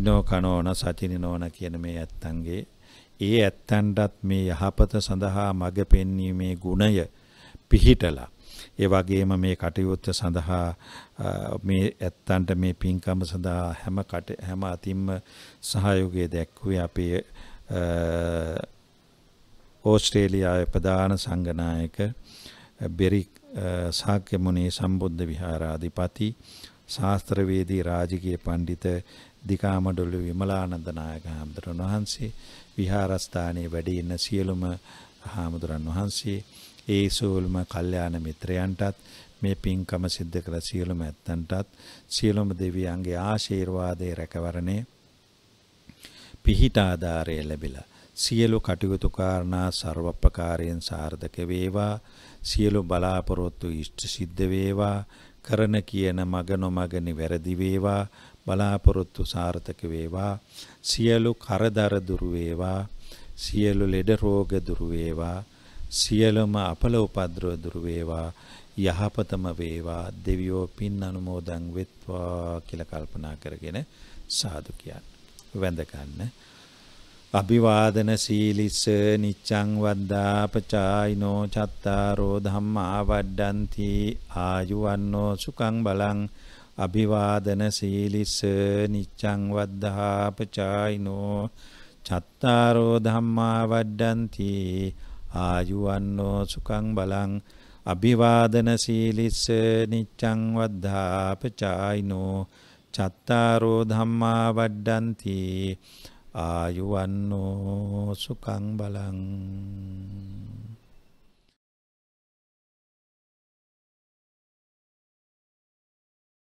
ඉනෝ කනෝන සචිනි නෝන කියන මේ ඇත්තන්ගේ ඒ ඇත්තන්ටත් මේ යහපත සඳහා මඟ පෙන්වීමේ ගුණය පිහිටලා ඒ වගේම මේ කටයුත්ත සඳහා මේ ඇත්තන්ට මේ පින්කම සඳහා හැම හැම අතින්ම සහයෝගය දැක්වුවේ අපේ ඕස්ට්‍රේලියාවේ ප්‍රධාන සංගනායක බෙරික් ශාක්‍ය මුනි සම්බුද්ධ විහාරාධිපති ශාස්ත්‍රවේදී රාජකීය පඬිත දිකාමඩොළු විමලානන්ද නායක හාමුදුරන් වහන්සේ විහාරස්ථානයේ වැඩ ඉන්න සියලුම හාමුදුරන් වහන්සේ ඒ සෝල්ම කල්යාණ මිත්‍රයන්ටත් මේ පින්කම සිද්ධ කළ සියලුම ඇත්තන්ටත් සියලුම දෙවියන්ගේ ආශීර්වාදයේ රැකවරණේ පිහිට ආධාරය ලැබිලා සියලු කටයුතු කාරණා ਸਰවප්‍රකාරයෙන් සාර්ථක වේවා සියලු බලාපොරොත්තු ඉෂ්ට සිද්ධ වේවා කරන කියන මග නොමග නිවැරදි වේවා බලාපොරොත්තු සාර්ථක වේවා සියලු කරදර දුරු වේවා සියලු ලෙඩ රෝග දුරු වේවා සියලුම අපල උපද්‍රව දුරු වේවා යහපතම වේවා දෙවියෝ පින් අනුමෝදන් වෙත්වා කියලා කල්පනා කරගෙන සාදු කියන්නේ වැඳ ගන්න. අභිවාදන සීලිස නිච්ඡං වද්දා පචායිනෝ චත්තාරෝ ධම්මා වඩ්ඩಂತಿ ආයුවන්නෝ සුඛං බලං අභිවාදන සීලිස නිච්ඡං වද්දා පචායිනෝ චත්තාරෝ ධම්මා වඩ්ඩಂತಿ ආයුවන්නෝ සුඛං බලං අභිවාදන සීලිස නිච්ඡං වද්දා පචායිනෝ චත්තාරෝ ධම්මා වඩ්ඩන්ති ආයුවන්නෝ සුකං බලං